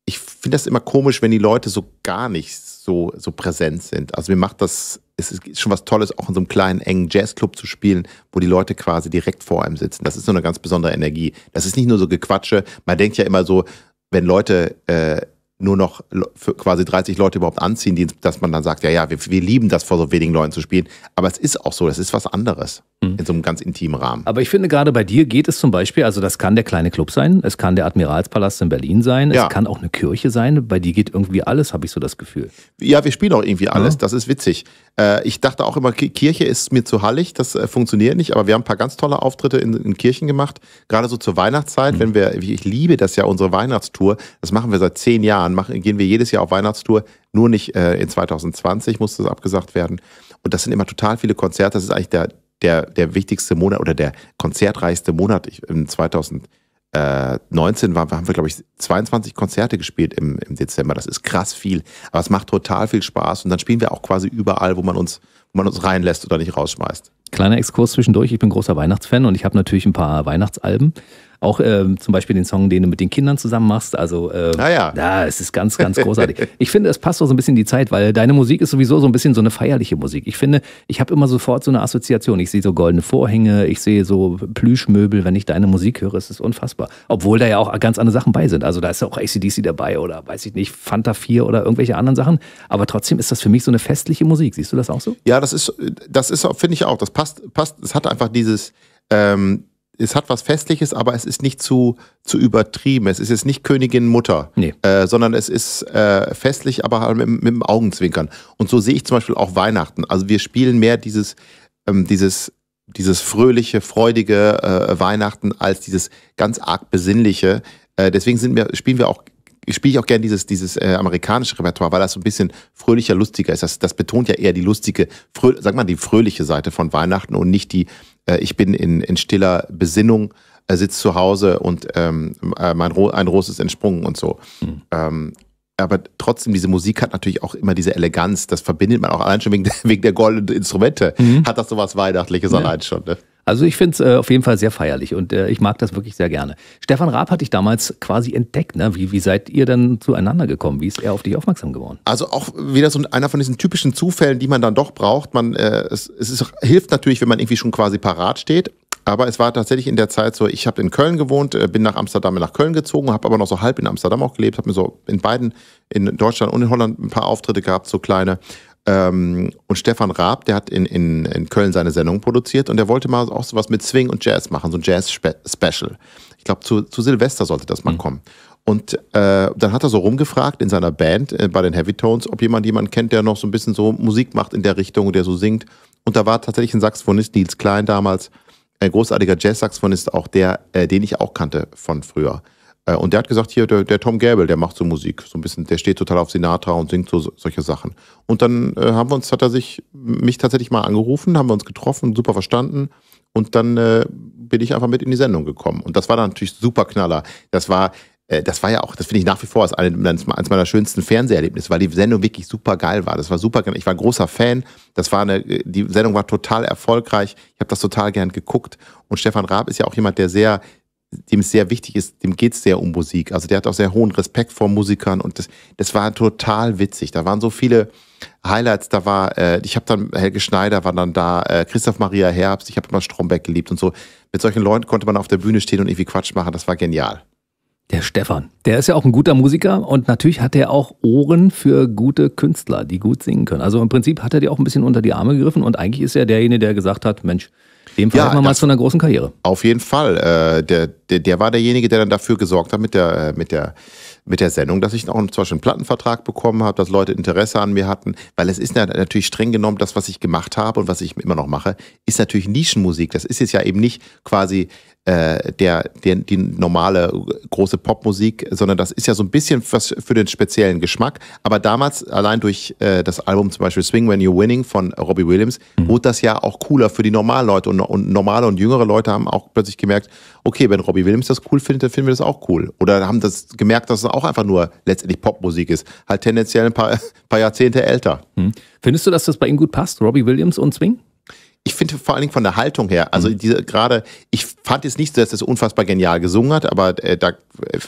ich finde das immer komisch, wenn die Leute so gar nicht so, so präsent sind. Also mir macht das, es ist schon was Tolles, auch in so einem kleinen, engen Jazzclub zu spielen, wo die Leute quasi direkt vor einem sitzen. Das ist so eine ganz besondere Energie. Das ist nicht nur so Gequatsche. Man denkt ja immer so, wenn Leute äh, nur noch für quasi 30 Leute überhaupt anziehen, die, dass man dann sagt, ja, ja, wir, wir, lieben das, vor so wenigen Leuten zu spielen. Aber es ist auch so, das ist was anderes mhm. in so einem ganz intimen Rahmen. Aber ich finde, gerade bei dir geht es zum Beispiel, also das kann der kleine Club sein, es kann der Admiralspalast in Berlin sein, ja. es kann auch eine Kirche sein. Bei dir geht irgendwie alles, habe ich so das Gefühl. Ja, wir spielen auch irgendwie alles, ja. das ist witzig. Äh, ich dachte auch immer, Kirche ist mir zu hallig, das äh, funktioniert nicht, aber wir haben ein paar ganz tolle Auftritte in, in Kirchen gemacht, gerade so zur Weihnachtszeit, mhm. wenn wir, ich liebe das ja, unsere Weihnachtstour, das machen wir seit zehn Jahren. Jahren machen, gehen wir jedes Jahr auf Weihnachtstour, nur nicht äh, in 2020 musste das abgesagt werden. Und das sind immer total viele Konzerte. Das ist eigentlich der, der, der wichtigste Monat oder der konzertreichste Monat. Ich, Im 2019 äh, war, haben wir, glaube ich, 22 Konzerte gespielt im, im Dezember. Das ist krass viel. Aber es macht total viel Spaß. Und dann spielen wir auch quasi überall, wo man uns, wo man uns reinlässt oder nicht rausschmeißt kleiner Exkurs zwischendurch. Ich bin großer Weihnachtsfan und ich habe natürlich ein paar Weihnachtsalben. Auch ähm, zum Beispiel den Song, den du mit den Kindern zusammen machst. Also, ähm, ah ja. ja, es ist ganz, ganz großartig. ich finde, es passt so ein bisschen in die Zeit, weil deine Musik ist sowieso so ein bisschen so eine feierliche Musik. Ich finde, ich habe immer sofort so eine Assoziation. Ich sehe so goldene Vorhänge, ich sehe so Plüschmöbel. Wenn ich deine Musik höre, ist es unfassbar. Obwohl da ja auch ganz andere Sachen bei sind. Also da ist ja auch ACDC dabei oder weiß ich nicht, Fanta 4 oder irgendwelche anderen Sachen. Aber trotzdem ist das für mich so eine festliche Musik. Siehst du das auch so? Ja, das ist, das ist finde ich auch. Das passt passt, passt, es hat einfach dieses, ähm, es hat was Festliches, aber es ist nicht zu, zu übertrieben. Es ist jetzt nicht Königin Mutter, nee. äh, sondern es ist äh, festlich, aber halt mit, mit dem Augenzwinkern. Und so sehe ich zum Beispiel auch Weihnachten. Also wir spielen mehr dieses, ähm, dieses, dieses fröhliche, freudige äh, Weihnachten als dieses ganz arg besinnliche. Äh, deswegen sind wir, spielen wir auch spiele ich auch gerne dieses, dieses äh, amerikanische Repertoire, weil das so ein bisschen fröhlicher, lustiger ist. Das, das betont ja eher die lustige, frö sag mal, die fröhliche Seite von Weihnachten und nicht die, äh, ich bin in, in stiller Besinnung, äh, sitze zu Hause und ähm, äh, mein Ro ein Ros ist entsprungen und so. Mhm. Ähm, aber trotzdem, diese Musik hat natürlich auch immer diese Eleganz, das verbindet man auch allein schon wegen der, wegen der goldenen Instrumente, mhm. hat das sowas Weihnachtliches ja. allein schon. Ne? Also ich finde es äh, auf jeden Fall sehr feierlich und äh, ich mag das wirklich sehr gerne. Stefan Raab hatte ich damals quasi entdeckt. Ne? Wie, wie seid ihr denn zueinander gekommen? Wie ist er auf dich aufmerksam geworden? Also auch wieder so einer von diesen typischen Zufällen, die man dann doch braucht. Man, äh, es, es ist, hilft natürlich, wenn man irgendwie schon quasi parat steht. Aber es war tatsächlich in der Zeit so, ich habe in Köln gewohnt, äh, bin nach Amsterdam nach Köln gezogen, habe aber noch so halb in Amsterdam auch gelebt, habe mir so in beiden, in Deutschland und in Holland ein paar Auftritte gehabt, so kleine. Ähm, und Stefan Raab, der hat in, in, in Köln seine Sendung produziert und der wollte mal auch sowas mit Swing und Jazz machen, so ein Jazz-Special. Ich glaube, zu, zu Silvester sollte das mal mhm. kommen. Und äh, dann hat er so rumgefragt in seiner Band äh, bei den Heavy Tones, ob jemand jemanden kennt, der noch so ein bisschen so Musik macht in der Richtung, der so singt. Und da war tatsächlich ein Saxophonist, Nils Klein damals, ein großartiger Jazz-Saxophonist auch, der, äh, den ich auch kannte von früher. Äh, und der hat gesagt, hier, der, der, Tom Gable, der macht so Musik, so ein bisschen, der steht total auf Sinatra und singt so solche Sachen. Und dann äh, haben wir uns, hat er sich, mich tatsächlich mal angerufen, haben wir uns getroffen, super verstanden. Und dann äh, bin ich einfach mit in die Sendung gekommen. Und das war dann natürlich super Knaller. Das war, äh, das war ja auch, das finde ich nach wie vor als eines, eines meiner schönsten Fernseherlebnisse, weil die Sendung wirklich super geil war. Das war super, geil. ich war ein großer Fan. Das war eine, äh, die Sendung war total erfolgreich. Ich habe das total gern geguckt. Und Stefan Raab ist ja auch jemand, der sehr dem sehr wichtig ist, dem geht es sehr um Musik. Also der hat auch sehr hohen Respekt vor Musikern und das, das war total witzig. Da waren so viele Highlights, da war, äh, ich habe dann, Helge Schneider war dann da, äh, Christoph Maria Herbst, ich habe immer Stromberg geliebt und so. Mit solchen Leuten konnte man auf der Bühne stehen und irgendwie Quatsch machen, das war genial. Der Stefan, der ist ja auch ein guter Musiker und natürlich hat er auch Ohren für gute Künstler, die gut singen können. Also im Prinzip hat er dir auch ein bisschen unter die Arme gegriffen und eigentlich ist er derjenige, der gesagt hat, Mensch, dem verhalten ja, wir mal zu einer großen Karriere. Auf jeden Fall. Äh, der, der, der war derjenige, der dann dafür gesorgt hat mit der, äh, mit der, mit der Sendung, dass ich auch zum Beispiel einen Plattenvertrag bekommen habe, dass Leute Interesse an mir hatten, weil es ist natürlich streng genommen, das, was ich gemacht habe und was ich immer noch mache, ist natürlich Nischenmusik. Das ist jetzt ja eben nicht quasi äh, der, der, die normale große Popmusik, sondern das ist ja so ein bisschen was für den speziellen Geschmack. Aber damals, allein durch äh, das Album zum Beispiel Swing When You're Winning von Robbie Williams, mhm. wurde das ja auch cooler für die normalen Leute. Und, und normale und jüngere Leute haben auch plötzlich gemerkt, okay, wenn Robbie Williams das cool findet, dann finden wir das auch cool. Oder haben das gemerkt, dass es auch einfach nur letztendlich Popmusik ist. Halt tendenziell ein paar, paar Jahrzehnte älter. Mhm. Findest du, dass das bei ihm gut passt, Robbie Williams und Swing? ich finde vor allen Dingen von der Haltung her, also mhm. diese gerade, ich fand jetzt nicht, so, dass es unfassbar genial gesungen hat, aber äh, da äh,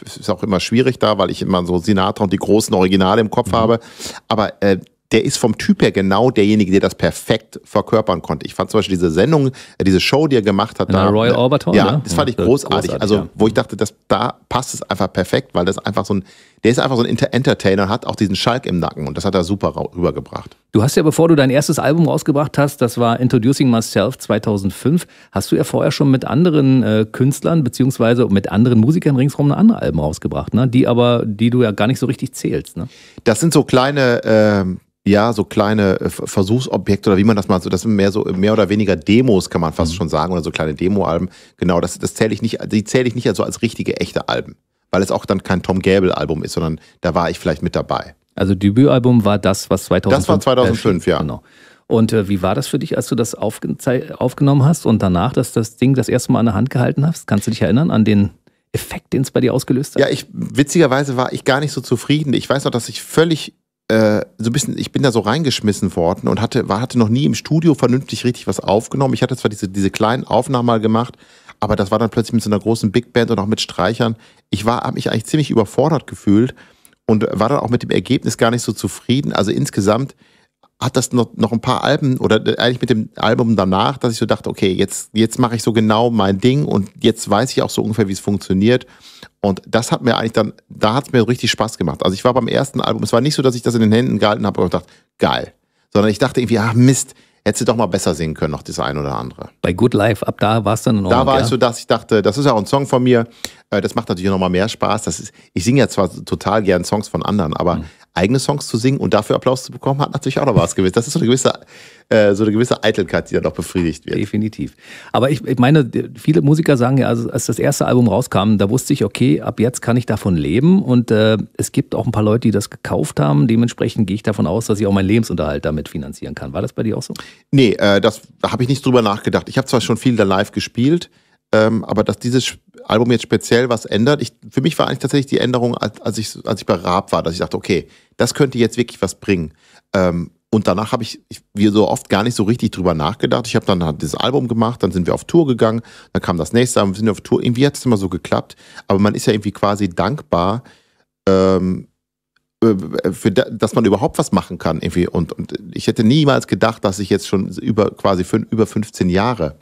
ist auch immer schwierig da, weil ich immer so Sinatra und die großen Originale im Kopf mhm. habe. Aber äh, der ist vom Typ her genau derjenige, der das perfekt verkörpern konnte. Ich fand zum Beispiel diese Sendung, äh, diese Show, die er gemacht hat. Da, Royal Albert Orbiter? Ja, ne? das fand ich großartig. großartig. Also, ja. wo ich mhm. dachte, das, da passt es einfach perfekt, weil das einfach so ein der ist einfach so ein Entertainer, hat auch diesen Schalk im Nacken und das hat er super rübergebracht. Du hast ja, bevor du dein erstes Album rausgebracht hast, das war Introducing Myself 2005, hast du ja vorher schon mit anderen äh, Künstlern beziehungsweise mit anderen Musikern ringsherum andere Alben rausgebracht, ne? die aber, die du ja gar nicht so richtig zählst. Ne? Das sind so kleine... Äh ja, so kleine äh, Versuchsobjekte oder wie man das mal so, das sind mehr so mehr oder weniger Demos, kann man fast mhm. schon sagen, oder so kleine Demoalben. Genau, das, das zähle ich nicht, die zähle ich nicht so als richtige, echte Alben weil es auch dann kein Tom Gable-Album ist, sondern da war ich vielleicht mit dabei. Also Debütalbum war das, was 2005. Das war 2005, äh, ja. Genau. Und äh, wie war das für dich, als du das aufge aufgenommen hast und danach, dass das Ding das erste Mal in der Hand gehalten hast? Kannst du dich erinnern an den Effekt, den es bei dir ausgelöst hat? Ja, ich witzigerweise war ich gar nicht so zufrieden. Ich weiß noch, dass ich völlig äh, so ein bisschen, ich bin da so reingeschmissen worden und hatte, war, hatte noch nie im Studio vernünftig richtig was aufgenommen. Ich hatte zwar diese, diese kleinen Aufnahmen mal gemacht, aber das war dann plötzlich mit so einer großen Big Band und auch mit Streichern. Ich war, habe mich eigentlich ziemlich überfordert gefühlt und war dann auch mit dem Ergebnis gar nicht so zufrieden. Also insgesamt hat das noch, noch ein paar Alben oder äh, eigentlich mit dem Album danach, dass ich so dachte, okay, jetzt, jetzt mache ich so genau mein Ding und jetzt weiß ich auch so ungefähr, wie es funktioniert. Und das hat mir eigentlich dann, da hat es mir richtig Spaß gemacht. Also ich war beim ersten Album, es war nicht so, dass ich das in den Händen gehalten habe und dachte, geil. Sondern ich dachte irgendwie, ach Mist, hätte sie doch mal besser singen können, noch das ein oder andere. Bei Good Life, ab da war es dann noch. Da war ja. ich so, dass ich dachte, das ist ja auch ein Song von mir. Äh, das macht natürlich nochmal mehr Spaß. Das ist, ich singe ja zwar total gern Songs von anderen, aber mhm. eigene Songs zu singen und dafür Applaus zu bekommen, hat natürlich auch noch was gewiss. Das ist so eine gewisse äh, so eine gewisse Eitelkeit, die dann auch befriedigt wird. Definitiv. Aber ich, ich meine, viele Musiker sagen ja, also als das erste Album rauskam, da wusste ich, okay, ab jetzt kann ich davon leben. Und äh, es gibt auch ein paar Leute, die das gekauft haben. Dementsprechend gehe ich davon aus, dass ich auch meinen Lebensunterhalt damit finanzieren kann. War das bei dir auch so? Nee, äh, das, da habe ich nicht drüber nachgedacht. Ich habe zwar schon viel da live gespielt, ähm, aber dass dieses Album jetzt speziell was ändert, ich, für mich war eigentlich tatsächlich die Änderung, als, als, ich, als ich bei Raab war, dass ich dachte, okay, das könnte jetzt wirklich was bringen. Ähm, und danach habe ich, ich, wie so oft, gar nicht so richtig drüber nachgedacht. Ich habe dann halt dieses Album gemacht, dann sind wir auf Tour gegangen, dann kam das nächste dann sind wir auf Tour. Irgendwie hat es immer so geklappt, aber man ist ja irgendwie quasi dankbar, ähm, äh, für da, dass man überhaupt was machen kann irgendwie und, und ich hätte niemals gedacht, dass ich jetzt schon über quasi fünf, über 15 Jahre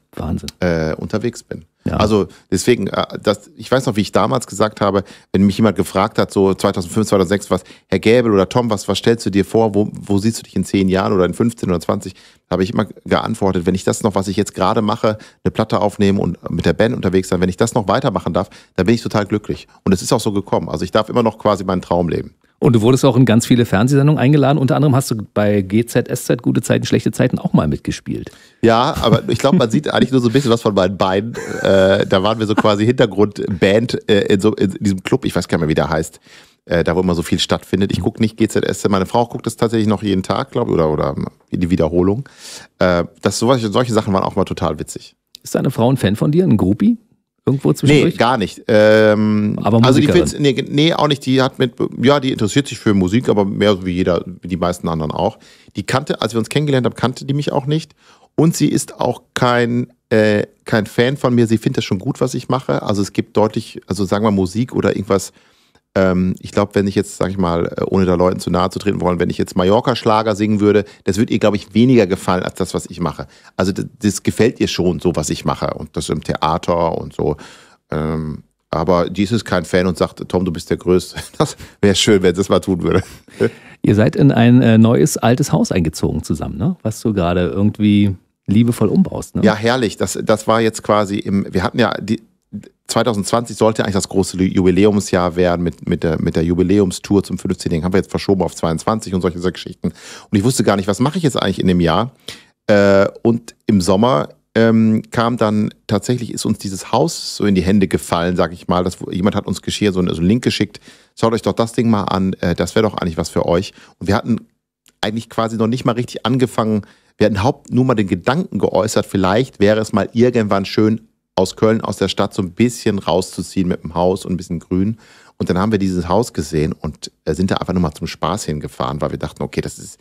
äh, unterwegs bin. Ja. Also deswegen, äh, das, ich weiß noch, wie ich damals gesagt habe, wenn mich jemand gefragt hat, so 2005, 2006, was, Herr Gäbel oder Tom, was, was stellst du dir vor, wo, wo siehst du dich in 10 Jahren oder in 15 oder 20, habe ich immer geantwortet, wenn ich das noch, was ich jetzt gerade mache, eine Platte aufnehmen und mit der Band unterwegs sein, wenn ich das noch weitermachen darf, dann bin ich total glücklich. Und es ist auch so gekommen. Also ich darf immer noch quasi meinen Traum leben. Und du wurdest auch in ganz viele Fernsehsendungen eingeladen. Unter anderem hast du bei GZSZ Gute Zeiten, Schlechte Zeiten auch mal mitgespielt. Ja, aber ich glaube, man sieht eigentlich nur so ein bisschen was von meinen Beinen. Äh, da waren wir so quasi Hintergrundband äh, in, so, in diesem Club, ich weiß gar nicht mehr, wie der heißt, äh, da wo immer so viel stattfindet. Ich gucke nicht GZSZ, meine Frau guckt das tatsächlich noch jeden Tag, glaube ich, oder, oder die Wiederholung. Äh, das, solche, solche Sachen waren auch mal total witzig. Ist deine Frau ein Fan von dir, ein Groupie? Irgendwo zwischendurch? Nee, gar nicht. Ähm, aber Musikerin. Also die nee, nee, auch nicht. Die hat mit, ja, die interessiert sich für Musik, aber mehr so wie jeder, wie die meisten anderen auch. Die kannte, als wir uns kennengelernt haben, kannte die mich auch nicht. Und sie ist auch kein, äh, kein Fan von mir. Sie findet das schon gut, was ich mache. Also es gibt deutlich, also sagen wir Musik oder irgendwas ähm, ich glaube, wenn ich jetzt, sag ich mal, äh, ohne da Leuten zu nahe zu treten wollen, wenn ich jetzt Mallorca-Schlager singen würde, das würde ihr, glaube ich, weniger gefallen als das, was ich mache. Also das, das, gefällt ihr schon, so was ich mache und das im Theater und so. Ähm, aber dies ist kein Fan und sagt, Tom, du bist der Größte. Das wäre schön, wenn sie das mal tun würde. Ihr seid in ein äh, neues, altes Haus eingezogen zusammen, ne? Was du gerade irgendwie liebevoll umbaust. Ne? Ja, herrlich. Das, das war jetzt quasi im, wir hatten ja die, 2020 sollte eigentlich das große Jubiläumsjahr werden mit, mit, der, mit der Jubiläumstour zum 15. Haben wir jetzt verschoben auf 22 und solche, solche Geschichten. Und ich wusste gar nicht, was mache ich jetzt eigentlich in dem Jahr. Äh, und im Sommer ähm, kam dann tatsächlich, ist uns dieses Haus so in die Hände gefallen, sag ich mal. Das, jemand hat uns Geschirr, so, einen, so einen Link geschickt. Schaut euch doch das Ding mal an. Äh, das wäre doch eigentlich was für euch. Und wir hatten eigentlich quasi noch nicht mal richtig angefangen. Wir hatten haupt nur mal den Gedanken geäußert, vielleicht wäre es mal irgendwann schön, aus Köln, aus der Stadt so ein bisschen rauszuziehen mit dem Haus und ein bisschen grün. Und dann haben wir dieses Haus gesehen und äh, sind da einfach nochmal zum Spaß hingefahren, weil wir dachten, okay, das ist,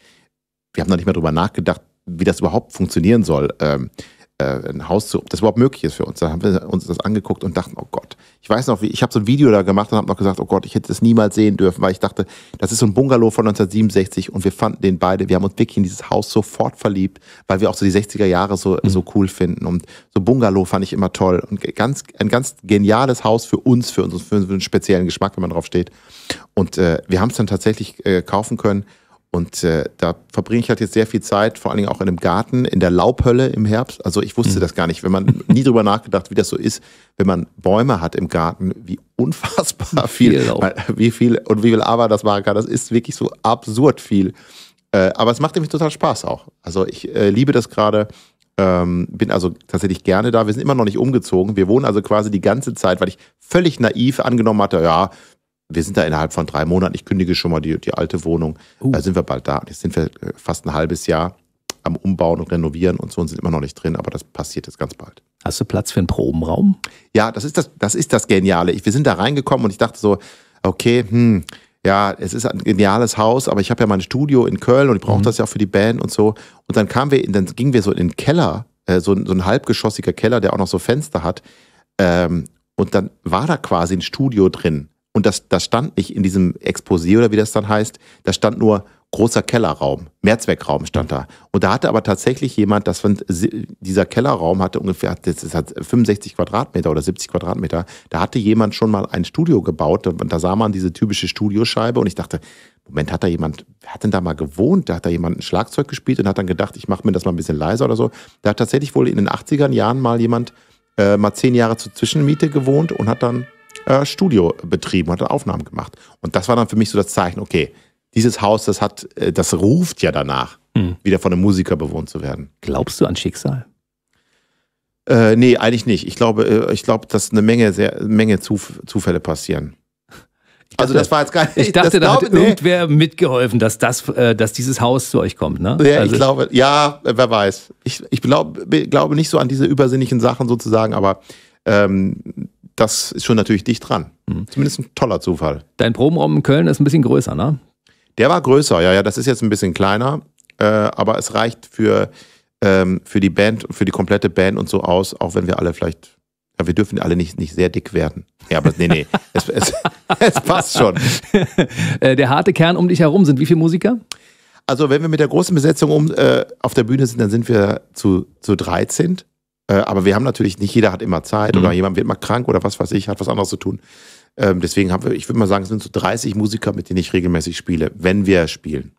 wir haben noch nicht mehr drüber nachgedacht, wie das überhaupt funktionieren soll. Ähm, äh, ein Haus zu, ob das überhaupt möglich ist für uns. Da haben wir uns das angeguckt und dachten, oh Gott. Ich weiß noch, ich habe so ein Video da gemacht und habe noch gesagt, oh Gott, ich hätte das niemals sehen dürfen, weil ich dachte, das ist so ein Bungalow von 1967 und wir fanden den beide, wir haben uns wirklich in dieses Haus sofort verliebt, weil wir auch so die 60er Jahre so, mhm. so cool finden und so Bungalow fand ich immer toll und ganz, ein ganz geniales Haus für uns, für uns, für einen speziellen Geschmack, wenn man drauf steht. Und äh, wir haben es dann tatsächlich äh, kaufen können und äh, da verbringe ich halt jetzt sehr viel Zeit, vor allen Dingen auch in einem Garten, in der Laubhölle im Herbst. Also ich wusste mhm. das gar nicht, wenn man nie drüber nachgedacht, wie das so ist, wenn man Bäume hat im Garten, wie unfassbar viel, viel wie viel und wie viel Arbeit das machen kann. Das ist wirklich so absurd viel. Äh, aber es macht nämlich total Spaß auch. Also ich äh, liebe das gerade. Ähm, bin also tatsächlich gerne da. Wir sind immer noch nicht umgezogen. Wir wohnen also quasi die ganze Zeit, weil ich völlig naiv angenommen hatte, ja, wir sind da innerhalb von drei Monaten. Ich kündige schon mal die, die alte Wohnung. Uh. Da sind wir bald da. Jetzt sind wir äh, fast ein halbes Jahr am Umbauen und Renovieren und so und sind immer noch nicht drin, aber das passiert jetzt ganz bald. Hast du Platz für einen Probenraum? Ja, das ist das, das ist das Geniale. Ich, wir sind da reingekommen und ich dachte so, okay, hm, ja, es ist ein geniales Haus, aber ich habe ja mein Studio in Köln und ich brauche mhm. das ja auch für die Band und so. Und dann kamen wir, in, dann gingen wir so in den Keller, äh, so, ein, so ein halbgeschossiger Keller, der auch noch so Fenster hat. Ähm, und dann war da quasi ein Studio drin und das, das stand nicht in diesem Exposé oder wie das dann heißt, da stand nur großer Kellerraum, Mehrzweckraum stand da. Und da hatte aber tatsächlich jemand, das fand, dieser Kellerraum hatte ungefähr das hat 65 Quadratmeter oder 70 Quadratmeter, da hatte jemand schon mal ein Studio gebaut und da sah man diese typische Studioscheibe und ich dachte, Moment, hat da jemand, wer hat denn da mal gewohnt? Da hat da jemand ein Schlagzeug gespielt und hat dann gedacht, ich mache mir das mal ein bisschen leiser oder so. Da hat tatsächlich wohl in den 80er Jahren mal jemand äh, mal zehn Jahre zur Zwischenmiete gewohnt und hat dann äh, Studio betrieben, hat Aufnahmen gemacht. Und das war dann für mich so das Zeichen, okay, dieses Haus, das hat, äh, das ruft ja danach, hm. wieder von einem Musiker bewohnt zu werden. Glaubst du an Schicksal? Äh, nee, eigentlich nicht. Ich glaube, äh, ich glaube, dass eine Menge, sehr, Menge Zuf Zufälle passieren. Dachte, also das war jetzt gar nicht. Ich dachte, da hat nee. irgendwer mitgeholfen, dass, das, äh, dass dieses Haus zu euch kommt, ne? Ja, also ich glaube, ja, wer weiß. Ich, ich glaub, glaube nicht so an diese übersinnlichen Sachen sozusagen, aber ähm, das ist schon natürlich dicht dran. Mhm. Zumindest ein toller Zufall. Dein Probenraum in Köln ist ein bisschen größer, ne? Der war größer, ja, ja. Das ist jetzt ein bisschen kleiner, äh, aber es reicht für, ähm, für die Band, für die komplette Band und so aus, auch wenn wir alle vielleicht ja, wir dürfen alle nicht, nicht sehr dick werden. Ja, aber nee, nee, es, es, es passt schon. Äh, der harte Kern um dich herum sind wie viele Musiker? Also, wenn wir mit der großen Besetzung um, äh, auf der Bühne sind, dann sind wir zu, zu 13. Äh, aber wir haben natürlich, nicht jeder hat immer Zeit mhm. oder jemand wird mal krank oder was weiß ich, hat was anderes zu tun. Ähm, deswegen haben wir, ich würde mal sagen, es sind so 30 Musiker, mit denen ich regelmäßig spiele, wenn wir spielen.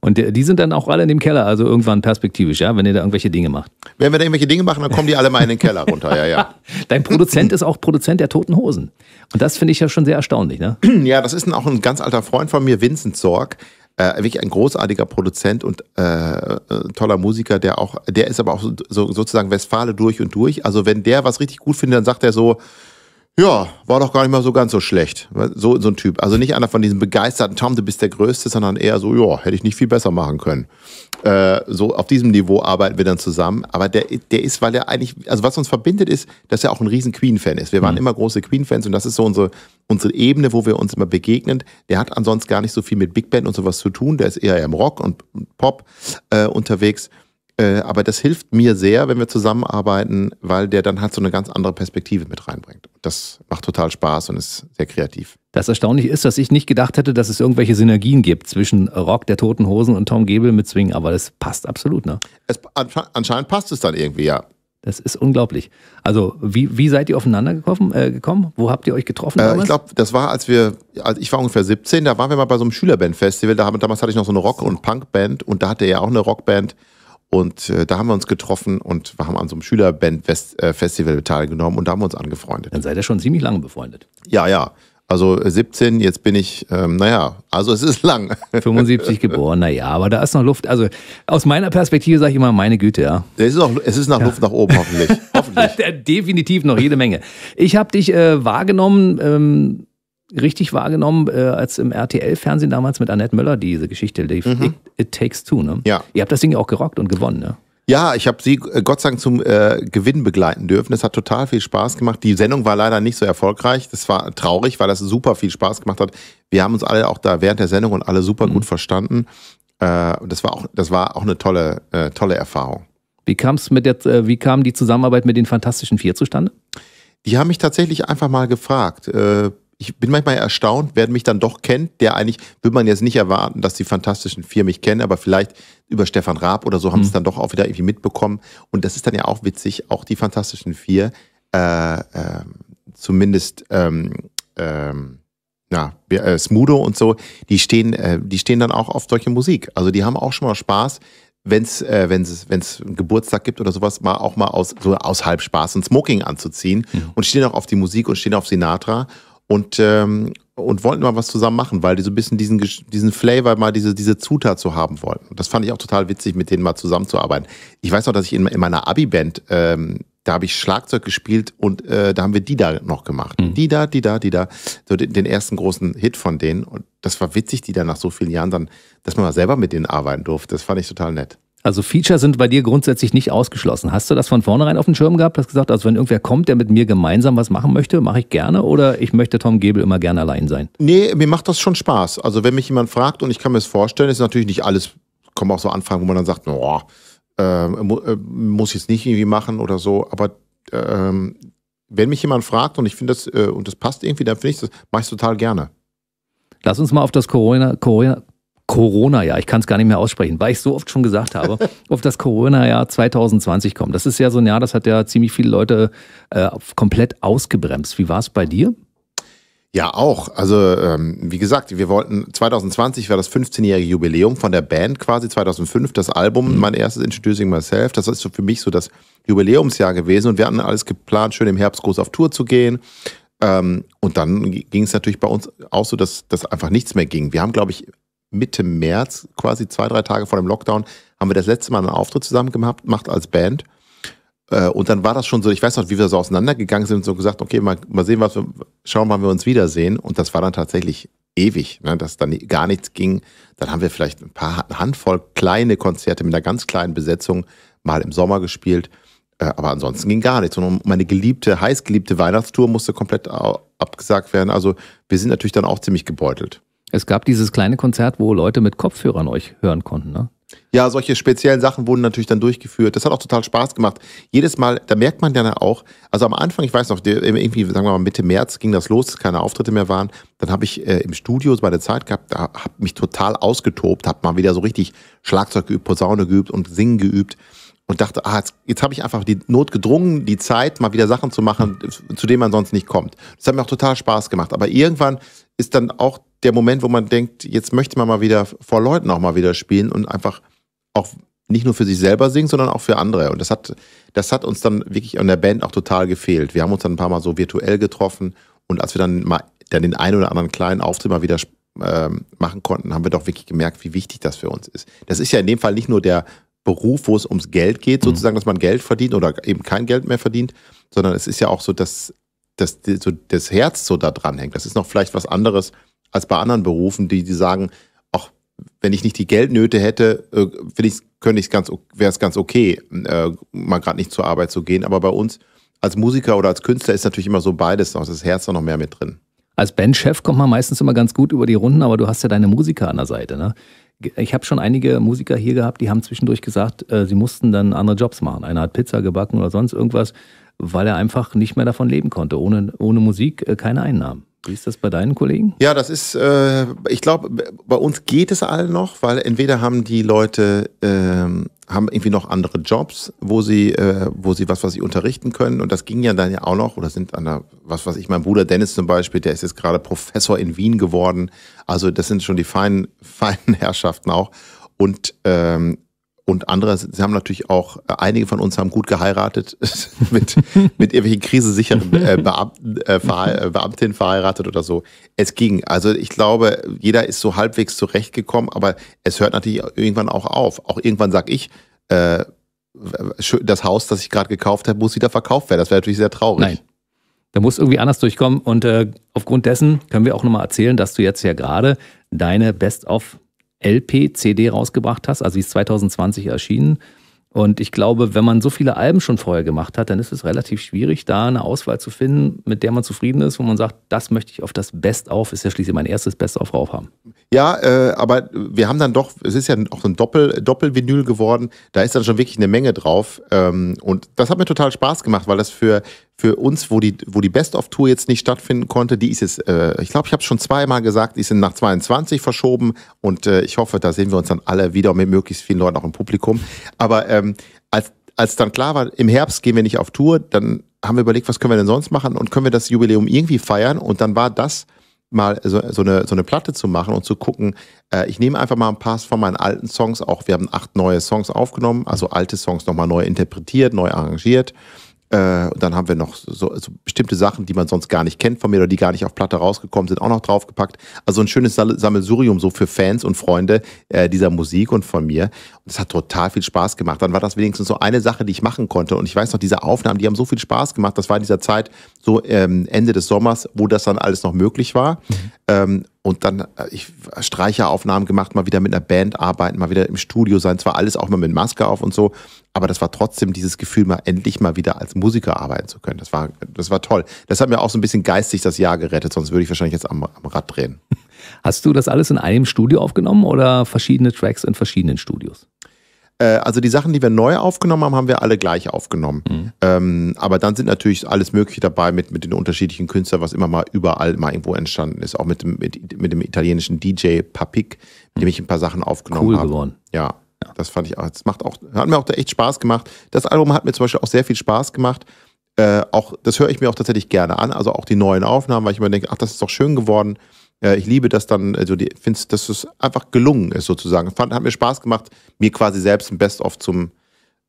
Und die sind dann auch alle in dem Keller, also irgendwann perspektivisch, ja, wenn ihr da irgendwelche Dinge macht. Wenn wir da irgendwelche Dinge machen, dann kommen die alle mal in den Keller runter, ja, ja. Dein Produzent ist auch Produzent der Toten Hosen. Und das finde ich ja schon sehr erstaunlich, ne? Ja, das ist auch ein ganz alter Freund von mir, Vincent Sorg äh, wirklich ein großartiger Produzent und äh, äh, toller Musiker, der auch, der ist aber auch so, sozusagen Westfale durch und durch. Also wenn der was richtig gut findet, dann sagt er so, ja, war doch gar nicht mal so ganz so schlecht. So, so ein Typ. Also nicht einer von diesen begeisterten, Tom, du bist der Größte, sondern eher so, ja, hätte ich nicht viel besser machen können. Äh, so auf diesem Niveau arbeiten wir dann zusammen. Aber der, der ist, weil er eigentlich, also was uns verbindet ist, dass er auch ein riesen Queen-Fan ist. Wir waren mhm. immer große Queen-Fans und das ist so unsere, unsere Ebene, wo wir uns immer begegnen. Der hat ansonsten gar nicht so viel mit Big Band und sowas zu tun. Der ist eher im Rock und Pop äh, unterwegs. Äh, aber das hilft mir sehr, wenn wir zusammenarbeiten, weil der dann halt so eine ganz andere Perspektive mit reinbringt. Das macht total Spaß und ist sehr kreativ. Das Erstaunliche ist, dass ich nicht gedacht hätte, dass es irgendwelche Synergien gibt zwischen Rock der Toten Hosen und Tom Gebel mit Zwingen, aber das passt absolut, ne? Es, anscheinend passt es dann irgendwie, ja. Das ist unglaublich. Also, wie, wie seid ihr aufeinander gekommen, äh, gekommen? Wo habt ihr euch getroffen? Äh, ich glaube, das war, als wir, also ich war ungefähr 17, da waren wir mal bei so einem Schülerband-Festival. Da damals hatte ich noch so eine Rock- und Punk-Band und da hatte er ja auch eine Rockband. Und äh, da haben wir uns getroffen und wir haben an so einem Schülerband-Festival äh, teilgenommen und da haben wir uns angefreundet. Dann seid ihr schon ziemlich lange befreundet. Ja, ja. Also 17, äh, jetzt bin ich, ähm, naja, also es ist lang. 75 geboren, naja, aber da ist noch Luft. Also aus meiner Perspektive sage ich immer, meine Güte, ja. Es ist, noch, es ist nach ja. Luft nach oben, hoffentlich. hoffentlich. Definitiv noch jede Menge. Ich habe dich äh, wahrgenommen ähm, richtig wahrgenommen, äh, als im RTL-Fernsehen damals mit Annette Möller diese Geschichte lief. Mhm. It, it, Takes Two, ne? Ja. Ihr habt das Ding ja auch gerockt und gewonnen, ne? Ja, ich habe sie äh, Gott sei Dank zum äh, Gewinn begleiten dürfen. Es hat total viel Spaß gemacht. Die Sendung war leider nicht so erfolgreich. Das war traurig, weil das super viel Spaß gemacht hat. Wir haben uns alle auch da während der Sendung und alle super mhm. gut verstanden. Äh, das war auch, das war auch eine tolle, äh, tolle Erfahrung. Wie kam's mit der, äh, wie kam die Zusammenarbeit mit den Fantastischen Vier zustande? Die haben mich tatsächlich einfach mal gefragt. Äh, ich bin manchmal erstaunt, wer mich dann doch kennt, der eigentlich, würde man jetzt nicht erwarten, dass die Fantastischen Vier mich kennen, aber vielleicht über Stefan Raab oder so haben mhm. es dann doch auch wieder irgendwie mitbekommen. Und das ist dann ja auch witzig, auch die Fantastischen Vier, äh, äh, zumindest, ähm, ähm, ja, äh, Smudo und so, die stehen, äh, die stehen dann auch auf solche Musik. Also die haben auch schon mal Spaß, wenn es äh, wenn's, wenn's einen Geburtstag gibt oder sowas, mal auch mal aus, so aus Spaß ein Smoking anzuziehen mhm. und stehen auch auf die Musik und stehen auf Sinatra und, ähm, und wollten mal was zusammen machen, weil die so ein bisschen diesen, diesen Flavor, mal diese, diese Zutat zu haben wollten. Das fand ich auch total witzig, mit denen mal zusammenzuarbeiten. Ich weiß noch, dass ich in, in meiner Abi-Band, ähm, da habe ich Schlagzeug gespielt und äh, da haben wir die da noch gemacht. Mhm. Die da, die da, die da. So den, den, ersten großen Hit von denen. Und das war witzig, die da nach so vielen Jahren dann, dass man mal selber mit denen arbeiten durfte. Das fand ich total nett. Also Feature sind bei dir grundsätzlich nicht ausgeschlossen. Hast du das von vornherein auf dem Schirm gehabt? Hast gesagt, also wenn irgendwer kommt, der mit mir gemeinsam was machen möchte, mache ich gerne oder ich möchte Tom Gebel immer gerne allein sein? Nee, mir macht das schon Spaß. Also wenn mich jemand fragt und ich kann mir es vorstellen, ist natürlich nicht alles, kommen auch so Anfragen, wo man dann sagt, boah, ähm, äh, muss ich jetzt nicht irgendwie machen oder so, aber ähm, wenn mich jemand fragt und ich finde das äh, und das passt irgendwie, dann finde ich das, mache ich total gerne. Lass uns mal auf das Corona, Corona, Corona-Jahr, ich kann es gar nicht mehr aussprechen, weil ich so oft schon gesagt habe, auf das Corona-Jahr 2020 kommt. Das ist ja so ein Jahr, das hat ja ziemlich viele Leute äh, komplett ausgebremst. Wie war es bei dir? Ja, auch. Also, ähm, wie gesagt, wir wollten, 2020 war das 15-jährige Jubiläum von der Band quasi, 2005 das Album, mhm. mein erstes Introducing Myself. Das ist so für mich so das Jubiläumsjahr gewesen und wir hatten alles geplant, schön im Herbst groß auf Tour zu gehen. Ähm, und dann ging es natürlich bei uns auch so, dass das einfach nichts mehr ging. Wir haben, glaube ich, Mitte März, quasi zwei, drei Tage vor dem Lockdown, haben wir das letzte Mal einen Auftritt zusammen gemacht, gemacht als Band. Äh, und dann war das schon so, ich weiß noch, wie wir so auseinandergegangen sind und so gesagt, okay, mal, mal sehen, was wir, schauen, wann wir uns wiedersehen. Und das war dann tatsächlich ewig, ne, dass dann gar nichts ging. Dann haben wir vielleicht ein paar eine Handvoll kleine Konzerte mit einer ganz kleinen Besetzung mal im Sommer gespielt. Äh, aber ansonsten ging gar nichts. Und meine geliebte, heißgeliebte Weihnachtstour musste komplett abgesagt werden. Also wir sind natürlich dann auch ziemlich gebeutelt. Es gab dieses kleine Konzert, wo Leute mit Kopfhörern euch hören konnten, ne? Ja, solche speziellen Sachen wurden natürlich dann durchgeführt. Das hat auch total Spaß gemacht. Jedes Mal, da merkt man dann auch, also am Anfang, ich weiß noch, irgendwie, sagen wir mal, Mitte März ging das los, dass keine Auftritte mehr waren. Dann habe ich äh, im Studio meine Zeit gehabt, da habe mich total ausgetobt, habe mal wieder so richtig Schlagzeug geübt, Posaune geübt und Singen geübt und dachte, ah, jetzt, jetzt habe ich einfach die Not gedrungen, die Zeit, mal wieder Sachen zu machen, zu denen man sonst nicht kommt. Das hat mir auch total Spaß gemacht. Aber irgendwann ist dann auch der Moment, wo man denkt, jetzt möchte man mal wieder vor Leuten auch mal wieder spielen und einfach auch nicht nur für sich selber singen, sondern auch für andere. Und das hat, das hat uns dann wirklich an der Band auch total gefehlt. Wir haben uns dann ein paar Mal so virtuell getroffen und als wir dann mal dann den einen oder anderen kleinen Auftritt mal wieder äh, machen konnten, haben wir doch wirklich gemerkt, wie wichtig das für uns ist. Das ist ja in dem Fall nicht nur der Beruf, wo es ums Geld geht, mhm. sozusagen, dass man Geld verdient oder eben kein Geld mehr verdient, sondern es ist ja auch so, dass, dass so das Herz so da dran hängt. Das ist noch vielleicht was anderes, als bei anderen Berufen, die, die sagen, ach, wenn ich nicht die Geldnöte hätte, äh, finde ich, könnte ich ganz, wäre es ganz okay, äh, mal gerade nicht zur Arbeit zu gehen. Aber bei uns als Musiker oder als Künstler ist natürlich immer so beides noch, das Herz noch mehr mit drin. Als Bandchef kommt man meistens immer ganz gut über die Runden, aber du hast ja deine Musiker an der Seite. Ne? Ich habe schon einige Musiker hier gehabt, die haben zwischendurch gesagt, äh, sie mussten dann andere Jobs machen. Einer hat Pizza gebacken oder sonst irgendwas, weil er einfach nicht mehr davon leben konnte. Ohne, ohne Musik äh, keine Einnahmen. Wie ist das bei deinen Kollegen? Ja, das ist, äh, ich glaube, bei uns geht es allen noch, weil entweder haben die Leute ähm, haben irgendwie noch andere Jobs, wo sie, äh, wo sie was, was sie unterrichten können. Und das ging ja dann ja auch noch, oder sind an der, was weiß ich, mein Bruder Dennis zum Beispiel, der ist jetzt gerade Professor in Wien geworden. Also das sind schon die feinen, feinen Herrschaften auch. Und ähm, und andere, sie haben natürlich auch, äh, einige von uns haben gut geheiratet, mit, mit irgendwelchen krisensicheren äh, äh, Beamtinnen verheiratet oder so. Es ging. Also ich glaube, jeder ist so halbwegs zurechtgekommen, aber es hört natürlich irgendwann auch auf. Auch irgendwann sage ich, äh, das Haus, das ich gerade gekauft habe, muss wieder verkauft werden. Das wäre natürlich sehr traurig. Nein. Da muss irgendwie anders durchkommen. Und äh, aufgrund dessen können wir auch nochmal erzählen, dass du jetzt ja gerade deine Best-of LP, CD rausgebracht hast. Also die ist 2020 erschienen. Und ich glaube, wenn man so viele Alben schon vorher gemacht hat, dann ist es relativ schwierig, da eine Auswahl zu finden, mit der man zufrieden ist, wo man sagt, das möchte ich auf das Best of ist ja schließlich mein erstes Best of drauf haben. Ja, äh, aber wir haben dann doch, es ist ja auch so ein Doppel, Doppelvinyl geworden, da ist dann schon wirklich eine Menge drauf. Ähm, und das hat mir total Spaß gemacht, weil das für, für uns, wo die, wo die Best-of-Tour jetzt nicht stattfinden konnte, die ist jetzt, äh, ich glaube, ich habe es schon zweimal gesagt, die sind nach 22 verschoben und äh, ich hoffe, da sehen wir uns dann alle wieder mit möglichst vielen Leuten auch im Publikum. Aber ähm, als, als dann klar war, im Herbst gehen wir nicht auf Tour, dann haben wir überlegt, was können wir denn sonst machen und können wir das Jubiläum irgendwie feiern und dann war das mal so, so, eine, so eine Platte zu machen und zu gucken, äh, ich nehme einfach mal ein paar von meinen alten Songs, auch wir haben acht neue Songs aufgenommen, also alte Songs nochmal neu interpretiert, neu arrangiert äh, dann haben wir noch so, so, bestimmte Sachen, die man sonst gar nicht kennt von mir oder die gar nicht auf Platte rausgekommen sind, auch noch draufgepackt. Also ein schönes Sammelsurium so für Fans und Freunde äh, dieser Musik und von mir. Und es hat total viel Spaß gemacht. Dann war das wenigstens so eine Sache, die ich machen konnte. Und ich weiß noch, diese Aufnahmen, die haben so viel Spaß gemacht. Das war in dieser Zeit so ähm, Ende des Sommers, wo das dann alles noch möglich war. Mhm. Ähm, und dann äh, ich Streicheraufnahmen gemacht, mal wieder mit einer Band arbeiten, mal wieder im Studio sein, zwar alles auch mal mit Maske auf und so, aber das war trotzdem dieses Gefühl, mal endlich mal wieder als Musiker arbeiten zu können. Das war, das war toll. Das hat mir auch so ein bisschen geistig das Jahr gerettet, sonst würde ich wahrscheinlich jetzt am, am Rad drehen. Hast du das alles in einem Studio aufgenommen oder verschiedene Tracks in verschiedenen Studios? Äh, also die Sachen, die wir neu aufgenommen haben, haben wir alle gleich aufgenommen. Mhm. Ähm, aber dann sind natürlich alles Mögliche dabei mit, mit den unterschiedlichen Künstlern, was immer mal überall mal irgendwo entstanden ist. Auch mit dem, mit, mit dem italienischen DJ Papik, mit dem mhm. ich ein paar Sachen aufgenommen cool habe. Cool geworden. Ja, ja. Das fand ich auch. Das macht auch, hat mir auch echt Spaß gemacht. Das Album hat mir zum Beispiel auch sehr viel Spaß gemacht. Äh, auch, das höre ich mir auch tatsächlich gerne an. Also auch die neuen Aufnahmen, weil ich immer denke, ach, das ist doch schön geworden. Ja, äh, ich liebe das dann, also die, finde dass es einfach gelungen ist sozusagen. Fand, hat mir Spaß gemacht, mir quasi selbst ein Best-of zum,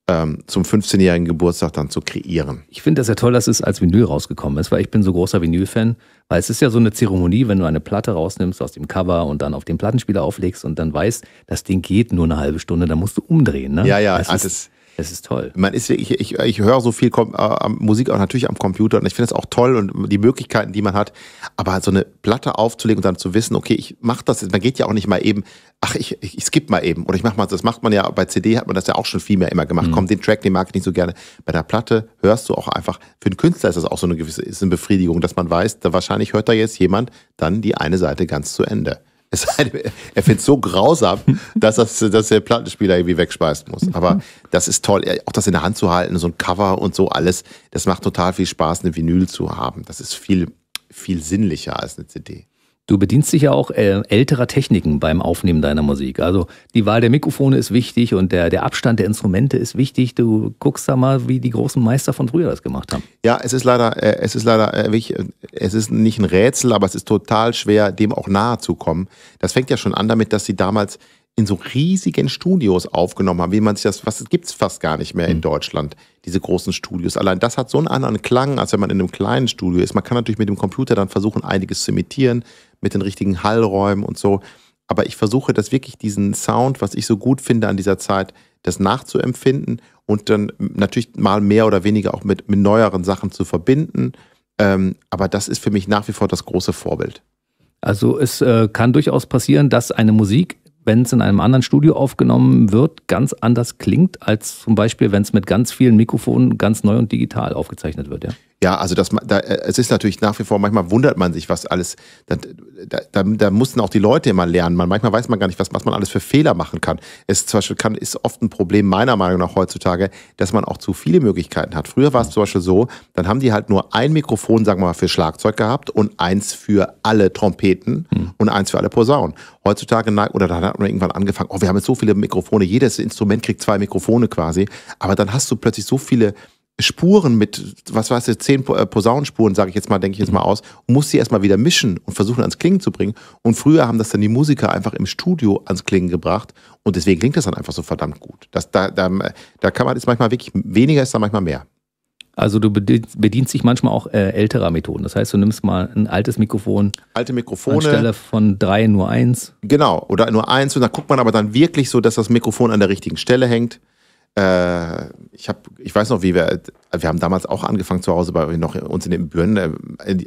ähm, zum 15-jährigen Geburtstag dann zu kreieren. Ich finde das ja toll, dass es als Vinyl rausgekommen ist, weil ich bin so großer Vinyl-Fan, weil es ist ja so eine Zeremonie, wenn du eine Platte rausnimmst aus dem Cover und dann auf den Plattenspieler auflegst und dann weißt, das Ding geht nur eine halbe Stunde, dann musst du umdrehen. Ne? Ja, ja, das alles. Ist, es ist toll. Man ist, ich, ich, ich höre so viel äh, Musik auch natürlich am Computer und ich finde es auch toll und die Möglichkeiten, die man hat. Aber so eine Platte aufzulegen und dann zu wissen, okay, ich mache das man geht ja auch nicht mal eben, ach, ich, ich, ich skippe mal eben oder ich mache mal, das macht man ja, bei CD hat man das ja auch schon viel mehr immer gemacht. Mhm. Komm, den Track, den mag ich nicht so gerne. Bei der Platte hörst du auch einfach, für den Künstler ist das auch so eine gewisse ist eine Befriedigung, dass man weiß, da wahrscheinlich hört da jetzt jemand dann die eine Seite ganz zu Ende er findet es so grausam, dass, das, dass der Plattenspieler irgendwie wegspeisen muss. Aber das ist toll. Auch das in der Hand zu halten, so ein Cover und so alles, das macht total viel Spaß, eine Vinyl zu haben. Das ist viel, viel sinnlicher als eine CD. Du bedienst dich ja auch äh, älterer Techniken beim Aufnehmen deiner Musik. Also die Wahl der Mikrofone ist wichtig und der, der Abstand der Instrumente ist wichtig. Du guckst da mal, wie die großen Meister von früher das gemacht haben. Ja, es ist leider, äh, es ist leider, äh, es ist nicht ein Rätsel, aber es ist total schwer, dem auch nahe zu kommen. Das fängt ja schon an damit, dass sie damals in so riesigen Studios aufgenommen haben, wie man sich das, was gibt es fast gar nicht mehr in hm. Deutschland, diese großen Studios. Allein das hat so einen anderen Klang, als wenn man in einem kleinen Studio ist. Man kann natürlich mit dem Computer dann versuchen, einiges zu imitieren, mit den richtigen Hallräumen und so. Aber ich versuche das wirklich, diesen Sound, was ich so gut finde an dieser Zeit, das nachzuempfinden und dann natürlich mal mehr oder weniger auch mit, mit neueren Sachen zu verbinden. Ähm, aber das ist für mich nach wie vor das große Vorbild. Also es äh, kann durchaus passieren, dass eine Musik wenn es in einem anderen Studio aufgenommen wird, ganz anders klingt, als zum Beispiel, wenn es mit ganz vielen Mikrofonen ganz neu und digital aufgezeichnet wird. Ja? Ja, also das, da, äh, es ist natürlich nach wie vor, manchmal wundert man sich, was alles, da, da, da mussten auch die Leute immer lernen. Man, manchmal weiß man gar nicht, was, was man alles für Fehler machen kann. Es zum Beispiel kann, ist oft ein Problem meiner Meinung nach heutzutage, dass man auch zu viele Möglichkeiten hat. Früher war es zum Beispiel so, dann haben die halt nur ein Mikrofon, sagen wir mal, für Schlagzeug gehabt und eins für alle Trompeten mhm. und eins für alle Posaunen. Heutzutage, oder dann hat man irgendwann angefangen, oh, wir haben jetzt so viele Mikrofone, jedes Instrument kriegt zwei Mikrofone quasi, aber dann hast du plötzlich so viele Spuren mit, was weiß ich, zehn äh, Posaunenspuren, sage ich jetzt mal, denke ich jetzt mal aus, muss sie erstmal wieder mischen und versuchen ans Klingen zu bringen. Und früher haben das dann die Musiker einfach im Studio ans Klingen gebracht und deswegen klingt das dann einfach so verdammt gut. Das, da, da, da kann man jetzt manchmal wirklich, weniger ist da manchmal mehr. Also du bedienst dich manchmal auch äh, älterer Methoden. Das heißt, du nimmst mal ein altes Mikrofon. Alte Mikrofone. Anstelle von drei nur eins. Genau, oder nur eins. Und dann guckt man aber dann wirklich so, dass das Mikrofon an der richtigen Stelle hängt. Äh, ich, hab, ich weiß noch, wie wir, wir haben damals auch angefangen zu Hause bei noch uns in den Büren. Äh,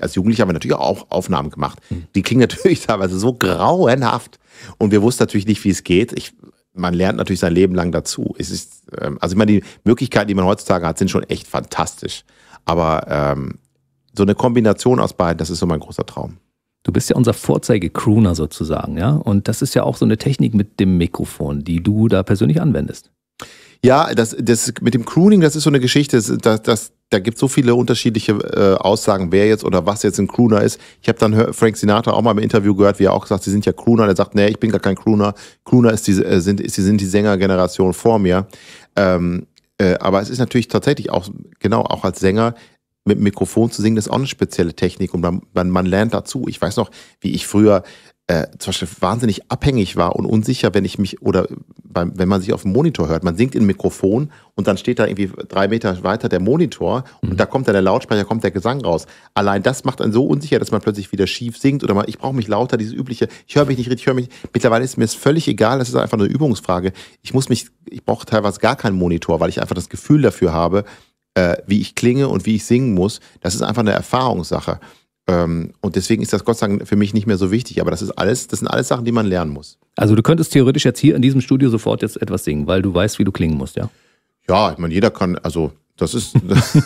als Jugendliche haben wir natürlich auch Aufnahmen gemacht. Mhm. Die klingen natürlich teilweise so grauenhaft. Und wir wussten natürlich nicht, wie es geht. Ich, man lernt natürlich sein Leben lang dazu. Es ist, ähm, also ich meine, die Möglichkeiten, die man heutzutage hat, sind schon echt fantastisch. Aber ähm, so eine Kombination aus beiden, das ist so mein großer Traum. Du bist ja unser Vorzeige-Crooner sozusagen, ja? Und das ist ja auch so eine Technik mit dem Mikrofon, die du da persönlich anwendest. Ja, das, das mit dem Crooning, das ist so eine Geschichte, das, das, da gibt es so viele unterschiedliche äh, Aussagen, wer jetzt oder was jetzt ein Crooner ist. Ich habe dann Frank Sinatra auch mal im Interview gehört, wie er auch sagt, sie sind ja Crooner. Der sagt, nee, ich bin gar kein Crooner. Crooner ist die, äh, sind, ist, sind die Sängergeneration vor mir. Ähm, äh, aber es ist natürlich tatsächlich auch, genau, auch als Sänger mit Mikrofon zu singen, das ist auch eine spezielle Technik und man, man, man lernt dazu. Ich weiß noch, wie ich früher äh, zum Beispiel wahnsinnig abhängig war und unsicher, wenn ich mich oder beim, wenn man sich auf dem Monitor hört. Man singt in ein Mikrofon und dann steht da irgendwie drei Meter weiter der Monitor mhm. und da kommt dann der Lautsprecher, kommt der Gesang raus. Allein das macht einen so unsicher, dass man plötzlich wieder schief singt oder man, ich brauche mich lauter, dieses übliche, ich höre mich nicht richtig, ich höre mich. Mittlerweile ist mir es völlig egal, das ist einfach eine Übungsfrage. Ich muss mich, ich brauche teilweise gar keinen Monitor, weil ich einfach das Gefühl dafür habe, äh, wie ich klinge und wie ich singen muss. Das ist einfach eine Erfahrungssache. Ähm, und deswegen ist das Gott sei Dank für mich nicht mehr so wichtig. Aber das ist alles, das sind alles Sachen, die man lernen muss. Also du könntest theoretisch jetzt hier in diesem Studio sofort jetzt etwas singen, weil du weißt, wie du klingen musst, ja? Ja, ich meine, jeder kann, also das ist.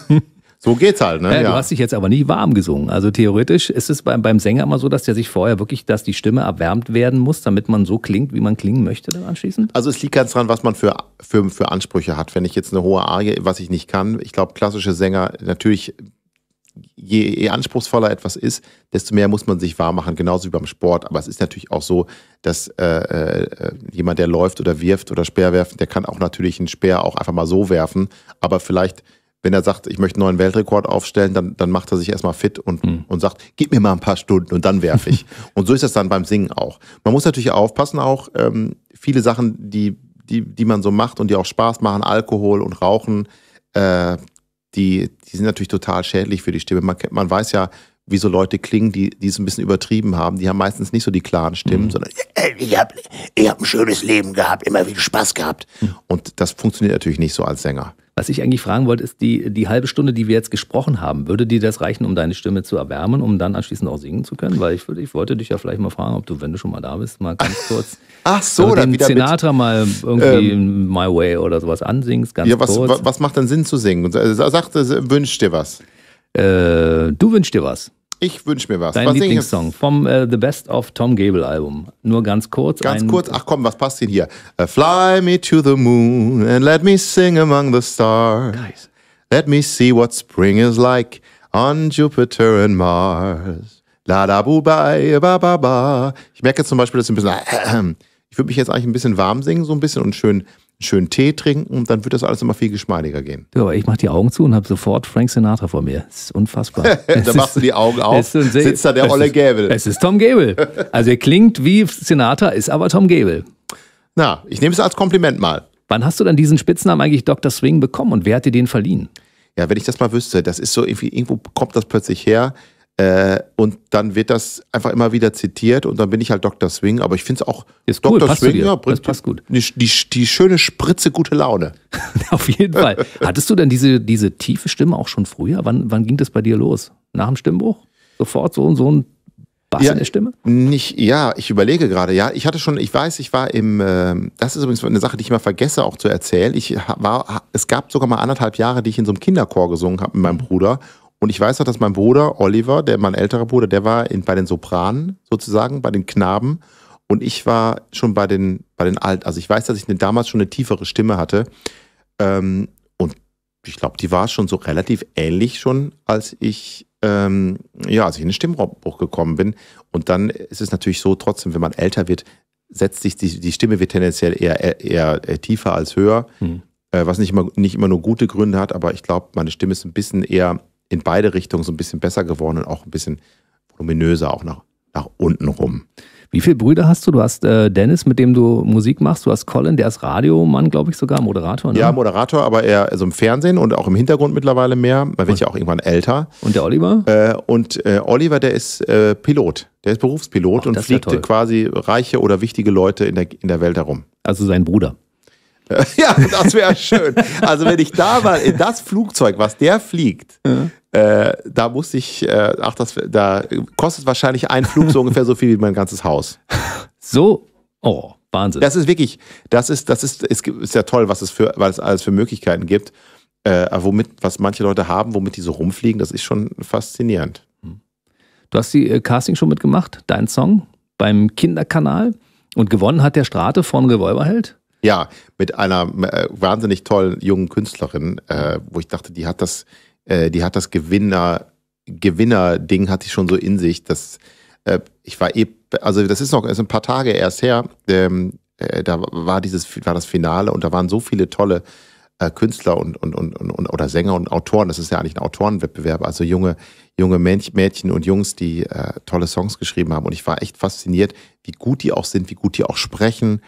so geht's halt, ne? Ja, ja. Du hast dich jetzt aber nicht warm gesungen. Also theoretisch ist es beim, beim Sänger immer so, dass der sich vorher wirklich, dass die Stimme erwärmt werden muss, damit man so klingt, wie man klingen möchte dann anschließend? Also es liegt ganz dran, was man für, für, für Ansprüche hat. Wenn ich jetzt eine hohe Arie, was ich nicht kann, ich glaube, klassische Sänger, natürlich je, je anspruchsvoller etwas ist, desto mehr muss man sich wahr machen, genauso wie beim Sport. Aber es ist natürlich auch so, dass äh, äh, jemand, der läuft oder wirft oder Speer werfen, der kann auch natürlich einen Speer auch einfach mal so werfen. Aber vielleicht, wenn er sagt, ich möchte einen neuen Weltrekord aufstellen, dann, dann macht er sich erstmal fit und, mhm. und sagt, gib mir mal ein paar Stunden und dann werfe ich. und so ist das dann beim Singen auch. Man muss natürlich aufpassen, auch ähm, viele Sachen, die, die, die man so macht und die auch Spaß machen, Alkohol und Rauchen, äh, die, die sind natürlich total schädlich für die Stimme. Man, man weiß ja, wie so Leute klingen, die, die es ein bisschen übertrieben haben. Die haben meistens nicht so die klaren Stimmen, mhm. sondern ich habe ich hab ein schönes Leben gehabt, immer viel Spaß gehabt. Mhm. Und das funktioniert natürlich nicht so als Sänger. Was ich eigentlich fragen wollte, ist die, die halbe Stunde, die wir jetzt gesprochen haben, würde dir das reichen, um deine Stimme zu erwärmen, um dann anschließend auch singen zu können? Weil ich, ich wollte dich ja vielleicht mal fragen, ob du, wenn du schon mal da bist, mal ganz kurz Ach so, den wieder Sinatra mit, mal irgendwie ähm, My Way oder sowas ansingst, ganz ja, was, kurz. Was macht denn Sinn zu singen? Äh, sag, wünsch dir was. Äh, du wünschst dir was. Ich wünsche mir was. Dein was Lieblingssong vom uh, The Best of Tom Gable Album. Nur ganz kurz. Ganz kurz. Ach komm, was passt denn hier? Äh, Fly me to the moon and let me sing among the stars. Nice. Let me see what spring is like on Jupiter and Mars. La da bu ba ba ba. Ich merke zum Beispiel, dass ein bisschen. Äh, äh, äh, ich würde mich jetzt eigentlich ein bisschen warm singen, so ein bisschen und schön schönen Tee trinken und dann wird das alles immer viel geschmeidiger gehen. Ja, aber ich mache die Augen zu und habe sofort Frank Sinatra vor mir. Das ist unfassbar. da machst du die Augen auf, sitzt da der Olle Gäbel. Es ist Tom Gäbel. Also er klingt wie Sinatra, ist aber Tom Gäbel. Na, ich nehme es als Kompliment mal. Wann hast du dann diesen Spitznamen eigentlich Dr. Swing bekommen und wer hat dir den verliehen? Ja, wenn ich das mal wüsste, das ist so irgendwie, irgendwo kommt das plötzlich her. Äh, und dann wird das einfach immer wieder zitiert und dann bin ich halt Dr. Swing. Aber ich finde es auch, ist Dr. Cool, Swing ja, bringt das passt gut. Die, die, die, schöne Spritze gute Laune. Auf jeden Fall. Hattest du denn diese, diese tiefe Stimme auch schon früher? Wann, wann ging das bei dir los? Nach dem Stimmbruch? Sofort so und so ein Bass ja, in der Stimme? Nicht, ja, ich überlege gerade. Ja, ich hatte schon, ich weiß, ich war im, äh, das ist übrigens eine Sache, die ich immer vergesse auch zu erzählen. Ich war, es gab sogar mal anderthalb Jahre, die ich in so einem Kinderchor gesungen habe mit meinem mhm. Bruder. Und ich weiß auch, dass mein Bruder Oliver, der mein älterer Bruder, der war in, bei den Sopranen sozusagen, bei den Knaben. Und ich war schon bei den, bei den Alt. Also ich weiß, dass ich eine, damals schon eine tiefere Stimme hatte. Ähm, und ich glaube, die war schon so relativ ähnlich schon, als ich, ähm, ja, als ich in den Stimmbruch gekommen bin. Und dann ist es natürlich so, trotzdem, wenn man älter wird, setzt sich die, die Stimme wird tendenziell eher, eher, eher äh, tiefer als höher. Hm. Äh, was nicht immer, nicht immer nur gute Gründe hat, aber ich glaube, meine Stimme ist ein bisschen eher in beide Richtungen so ein bisschen besser geworden und auch ein bisschen voluminöser, auch nach, nach unten rum. Wie viele Brüder hast du? Du hast äh, Dennis, mit dem du Musik machst. Du hast Colin, der ist Radiomann, glaube ich, sogar, Moderator. Ne? Ja, Moderator, aber eher also im Fernsehen und auch im Hintergrund mittlerweile mehr. Man wird ja auch irgendwann älter. Und der Oliver? Äh, und äh, Oliver, der ist äh, Pilot. Der ist Berufspilot Ach, und fliegt ja quasi reiche oder wichtige Leute in der, in der Welt herum. Also sein Bruder. Ja, das wäre schön. Also wenn ich da mal in das Flugzeug, was der fliegt, ja. äh, da muss ich, äh, ach, das, da kostet wahrscheinlich ein Flug so ungefähr so viel wie mein ganzes Haus. So, oh, Wahnsinn. Das ist wirklich, das ist, das ist, es ist ja toll, was es für, was es alles für Möglichkeiten gibt, äh, womit, was manche Leute haben, womit die so rumfliegen, das ist schon faszinierend. Hm. Du hast die äh, Casting schon mitgemacht, dein Song beim Kinderkanal und gewonnen hat der Strate von Revolverheld. Ja, mit einer äh, wahnsinnig tollen jungen Künstlerin, äh, wo ich dachte, die hat das, äh, die hat das Gewinner, Gewinner-Ding hatte ich schon so in sich, dass äh, ich war eh, also das ist noch ist ein paar Tage erst her, ähm, äh, da war dieses, war das Finale und da waren so viele tolle äh, Künstler und, und, und, und oder Sänger und Autoren, das ist ja eigentlich ein Autorenwettbewerb, also junge, junge Mädchen und Jungs, die äh, tolle Songs geschrieben haben. Und ich war echt fasziniert, wie gut die auch sind, wie gut die auch sprechen,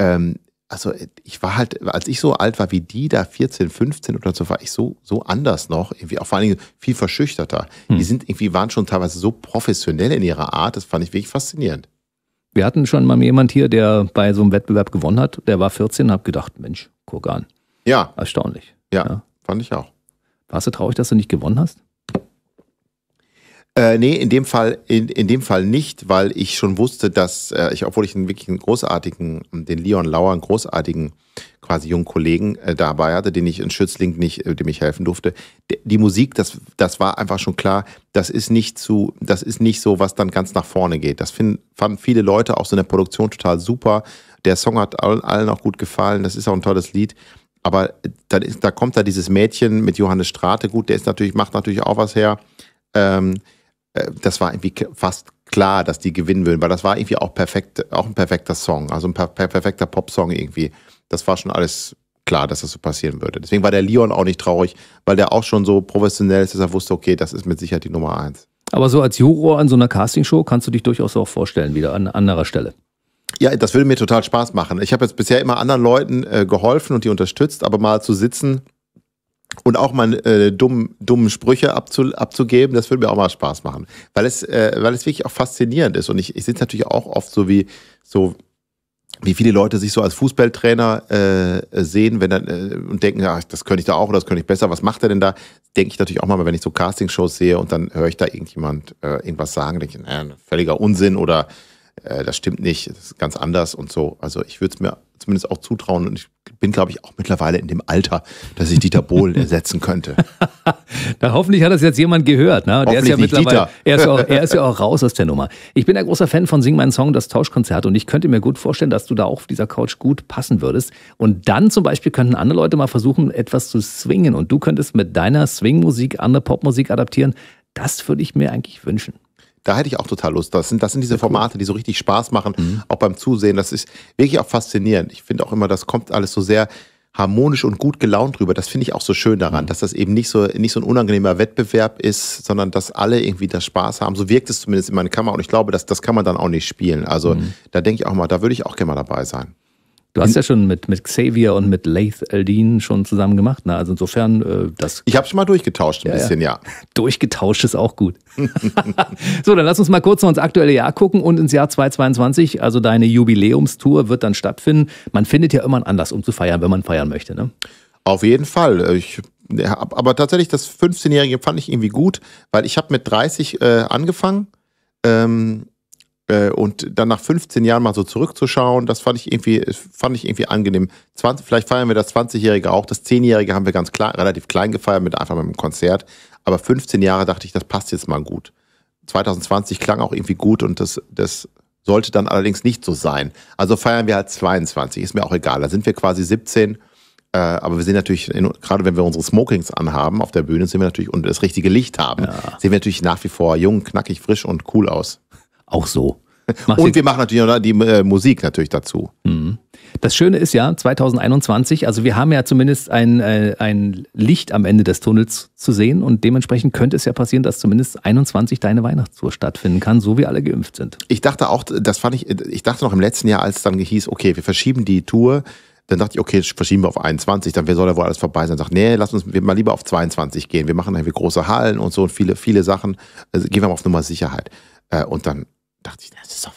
ähm, also äh, ich war halt, als ich so alt war wie die, da 14, 15 oder so, war ich so, so anders noch, irgendwie auch vor allen Dingen viel verschüchterter. Hm. Die sind irgendwie, waren schon teilweise so professionell in ihrer Art, das fand ich wirklich faszinierend. Wir hatten schon mal jemand hier, der bei so einem Wettbewerb gewonnen hat, der war 14, hab gedacht, Mensch, guck an. Ja. Erstaunlich. Ja, ja. fand ich auch. Warst du traurig, dass du nicht gewonnen hast? Äh, nee, in dem Fall, in, in dem Fall nicht, weil ich schon wusste, dass äh, ich, obwohl ich einen wirklich einen großartigen, den Leon Lauer, einen großartigen quasi jungen Kollegen äh, dabei hatte, den ich in Schützling nicht, äh, dem ich helfen durfte. D die Musik, das, das war einfach schon klar, das ist nicht zu, das ist nicht so, was dann ganz nach vorne geht. Das find, fanden viele Leute auch so in der Produktion total super. Der Song hat allen auch gut gefallen, das ist auch ein tolles Lied aber äh, dann ist, da kommt da dieses Mädchen mit Johannes Strate, gut, der ist natürlich, macht natürlich auch was her. Ähm, äh, das war irgendwie fast klar, dass die gewinnen würden, weil das war irgendwie auch perfekt, auch ein perfekter Song, also ein per perfekter Popsong irgendwie. Das war schon alles klar, dass das so passieren würde. Deswegen war der Leon auch nicht traurig, weil der auch schon so professionell ist, dass er wusste, okay, das ist mit Sicherheit die Nummer eins. Aber so als Juror an so einer Castingshow kannst du dich durchaus auch vorstellen, wieder an anderer Stelle. Ja, das würde mir total Spaß machen. Ich habe jetzt bisher immer anderen Leuten äh, geholfen und die unterstützt, aber mal zu sitzen und auch mal äh, dumm, dummen Sprüche abzu, abzugeben, das würde mir auch mal Spaß machen. Weil es, äh, weil es wirklich auch faszinierend ist. Und ich, ich sitze natürlich auch oft so wie, so, wie viele Leute sich so als Fußballtrainer äh, sehen, wenn dann äh, und denken, ach, das könnte ich da auch oder das könnte ich besser, was macht er denn da? Denke ich natürlich auch mal, wenn ich so Castingshows sehe und dann höre ich da irgendjemand äh, irgendwas sagen, denke ich, äh, völliger Unsinn oder äh, das stimmt nicht, das ist ganz anders und so. Also ich würde es mir zumindest auch zutrauen. Und ich bin, glaube ich, auch mittlerweile in dem Alter, dass ich Dieter Bohlen ersetzen könnte. Na, hoffentlich hat das jetzt jemand gehört. Ne? Der ist ja mittlerweile, er ist ja, auch, er ist ja auch raus aus der Nummer. Ich bin ein großer Fan von Sing Mein Song, das Tauschkonzert. Und ich könnte mir gut vorstellen, dass du da auch auf dieser Couch gut passen würdest. Und dann zum Beispiel könnten andere Leute mal versuchen, etwas zu swingen. Und du könntest mit deiner Swing-Musik andere Popmusik adaptieren. Das würde ich mir eigentlich wünschen da hätte ich auch total Lust. Das sind, das sind diese Formate, die so richtig Spaß machen, mhm. auch beim Zusehen. Das ist wirklich auch faszinierend. Ich finde auch immer, das kommt alles so sehr harmonisch und gut gelaunt rüber. Das finde ich auch so schön daran, mhm. dass das eben nicht so, nicht so ein unangenehmer Wettbewerb ist, sondern dass alle irgendwie das Spaß haben. So wirkt es zumindest in meiner Kamera und ich glaube, dass, das kann man dann auch nicht spielen. Also mhm. da denke ich auch mal, da würde ich auch gerne mal dabei sein. Du hast ja schon mit, mit Xavier und mit Laith Eldin schon zusammen gemacht, ne? Also insofern äh, das. Ich habe schon mal durchgetauscht ein ja, bisschen, ja. ja. Durchgetauscht ist auch gut. so, dann lass uns mal kurz noch ins aktuelle Jahr gucken und ins Jahr 2022. Also deine Jubiläumstour wird dann stattfinden. Man findet ja immer einen Anlass, um zu feiern, wenn man feiern möchte, ne? Auf jeden Fall. Ich aber tatsächlich das 15-Jährige fand ich irgendwie gut, weil ich habe mit 30 äh, angefangen. Ähm, äh, und dann nach 15 Jahren mal so zurückzuschauen, das fand ich irgendwie, äh, fand ich irgendwie angenehm. 20, vielleicht feiern wir das 20-Jährige auch. Das 10-Jährige haben wir ganz klein, relativ klein gefeiert, mit einfach mit einem Konzert. Aber 15 Jahre dachte ich, das passt jetzt mal gut. 2020 klang auch irgendwie gut und das, das sollte dann allerdings nicht so sein. Also feiern wir halt 22, ist mir auch egal. Da sind wir quasi 17. Äh, aber wir sehen natürlich, gerade wenn wir unsere Smokings anhaben auf der Bühne, sind wir natürlich und das richtige Licht haben, ja. sehen wir natürlich nach wie vor jung, knackig, frisch und cool aus auch so. Mach und wir machen natürlich noch die äh, Musik natürlich dazu. Mhm. Das Schöne ist ja, 2021, also wir haben ja zumindest ein, äh, ein Licht am Ende des Tunnels zu sehen und dementsprechend könnte es ja passieren, dass zumindest 21 deine Weihnachtstour stattfinden kann, so wie alle geimpft sind. Ich dachte auch, das fand ich, ich dachte noch im letzten Jahr, als es dann hieß, okay, wir verschieben die Tour, dann dachte ich, okay, verschieben wir auf 21, dann soll ja wohl alles vorbei sein. Ich dachte, nee, lass uns mal lieber auf 22 gehen. Wir machen irgendwie große Hallen und so und viele, viele Sachen. Also gehen wir mal auf Nummer Sicherheit. Äh, und dann dachte ich, das ist doch,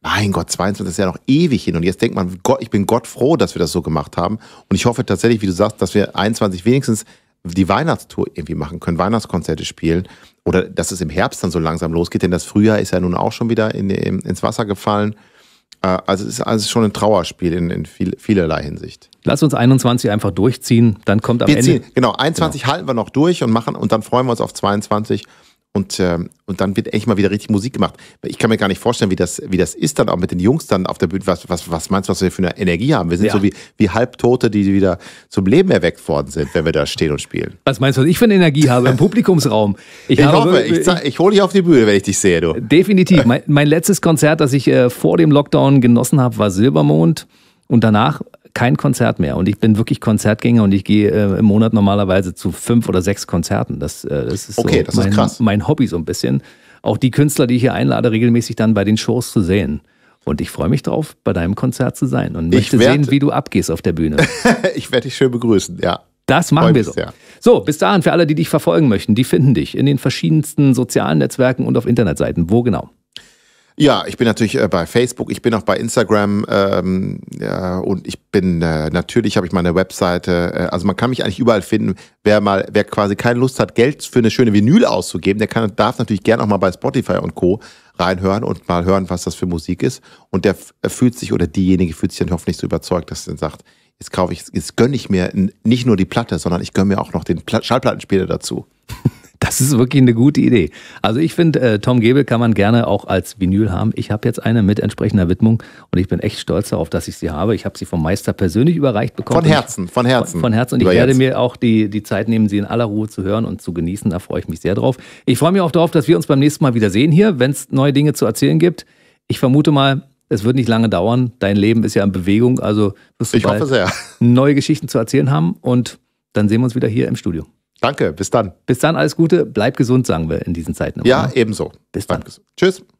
mein Gott, 22 ist ja noch ewig hin. Und jetzt denkt man, Gott, ich bin Gott froh, dass wir das so gemacht haben. Und ich hoffe tatsächlich, wie du sagst, dass wir 21 wenigstens die Weihnachtstour irgendwie machen können, Weihnachtskonzerte spielen oder dass es im Herbst dann so langsam losgeht, denn das Frühjahr ist ja nun auch schon wieder in, in, ins Wasser gefallen. Äh, also es ist also schon ein Trauerspiel in, in viel, vielerlei Hinsicht. Lass uns 21 einfach durchziehen, dann kommt am wir Ende. Ziehen, genau, 21 genau. halten wir noch durch und machen und dann freuen wir uns auf 22 und, äh, und dann wird echt mal wieder richtig Musik gemacht. Ich kann mir gar nicht vorstellen, wie das, wie das ist dann auch mit den Jungs dann auf der Bühne. Was, was, was meinst du, was wir für eine Energie haben? Wir sind ja. so wie, wie Halbtote, die wieder zum Leben erweckt worden sind, wenn wir da stehen und spielen. Was meinst du, was ich für eine Energie habe im Publikumsraum? Ich, ich habe, hoffe, ich, ich, ich hole dich auf die Bühne, wenn ich dich sehe, du. Definitiv. Mein, mein letztes Konzert, das ich äh, vor dem Lockdown genossen habe, war Silbermond. Und danach kein Konzert mehr. Und ich bin wirklich Konzertgänger und ich gehe äh, im Monat normalerweise zu fünf oder sechs Konzerten. Das, äh, das ist, okay, so das mein, krass. mein Hobby so ein bisschen. Auch die Künstler, die ich hier einlade, regelmäßig dann bei den Shows zu sehen. Und ich freue mich drauf, bei deinem Konzert zu sein und möchte werd, sehen, wie du abgehst auf der Bühne. ich werde dich schön begrüßen, ja. Das machen wir so. Ja. So, bis dahin, für alle, die dich verfolgen möchten, die finden dich in den verschiedensten sozialen Netzwerken und auf Internetseiten. Wo genau? Ja, ich bin natürlich äh, bei Facebook, ich bin auch bei Instagram ähm, ja, und ich bin äh, natürlich habe ich meine Webseite. Äh, also man kann mich eigentlich überall finden. Wer mal, wer quasi keine Lust hat, Geld für eine schöne Vinyl auszugeben, der kann, darf natürlich gerne auch mal bei Spotify und Co. reinhören und mal hören, was das für Musik ist. Und der äh, fühlt sich oder diejenige fühlt sich dann hoffentlich so überzeugt, dass er dann sagt, jetzt kaufe ich, jetzt gönne ich mir nicht nur die Platte, sondern ich gönne mir auch noch den Schallplattenspieler dazu. Das ist wirklich eine gute Idee. Also ich finde, äh, Tom Gebel kann man gerne auch als Vinyl haben. Ich habe jetzt eine mit entsprechender Widmung und ich bin echt stolz darauf, dass ich sie habe. Ich habe sie vom Meister persönlich überreicht bekommen. Von Herzen, von Herzen. Von, von Herzen. Und ich werde jetzt. mir auch die, die Zeit nehmen, sie in aller Ruhe zu hören und zu genießen. Da freue ich mich sehr drauf. Ich freue mich auch darauf, dass wir uns beim nächsten Mal wieder sehen hier, wenn es neue Dinge zu erzählen gibt. Ich vermute mal, es wird nicht lange dauern. Dein Leben ist ja in Bewegung, also wirst du ich bald neue Geschichten zu erzählen haben und dann sehen wir uns wieder hier im Studio. Danke, bis dann. Bis dann, alles Gute. Bleib gesund, sagen wir in diesen Zeiten. Immer. Ja, ne? ebenso. Bis dann. Tschüss.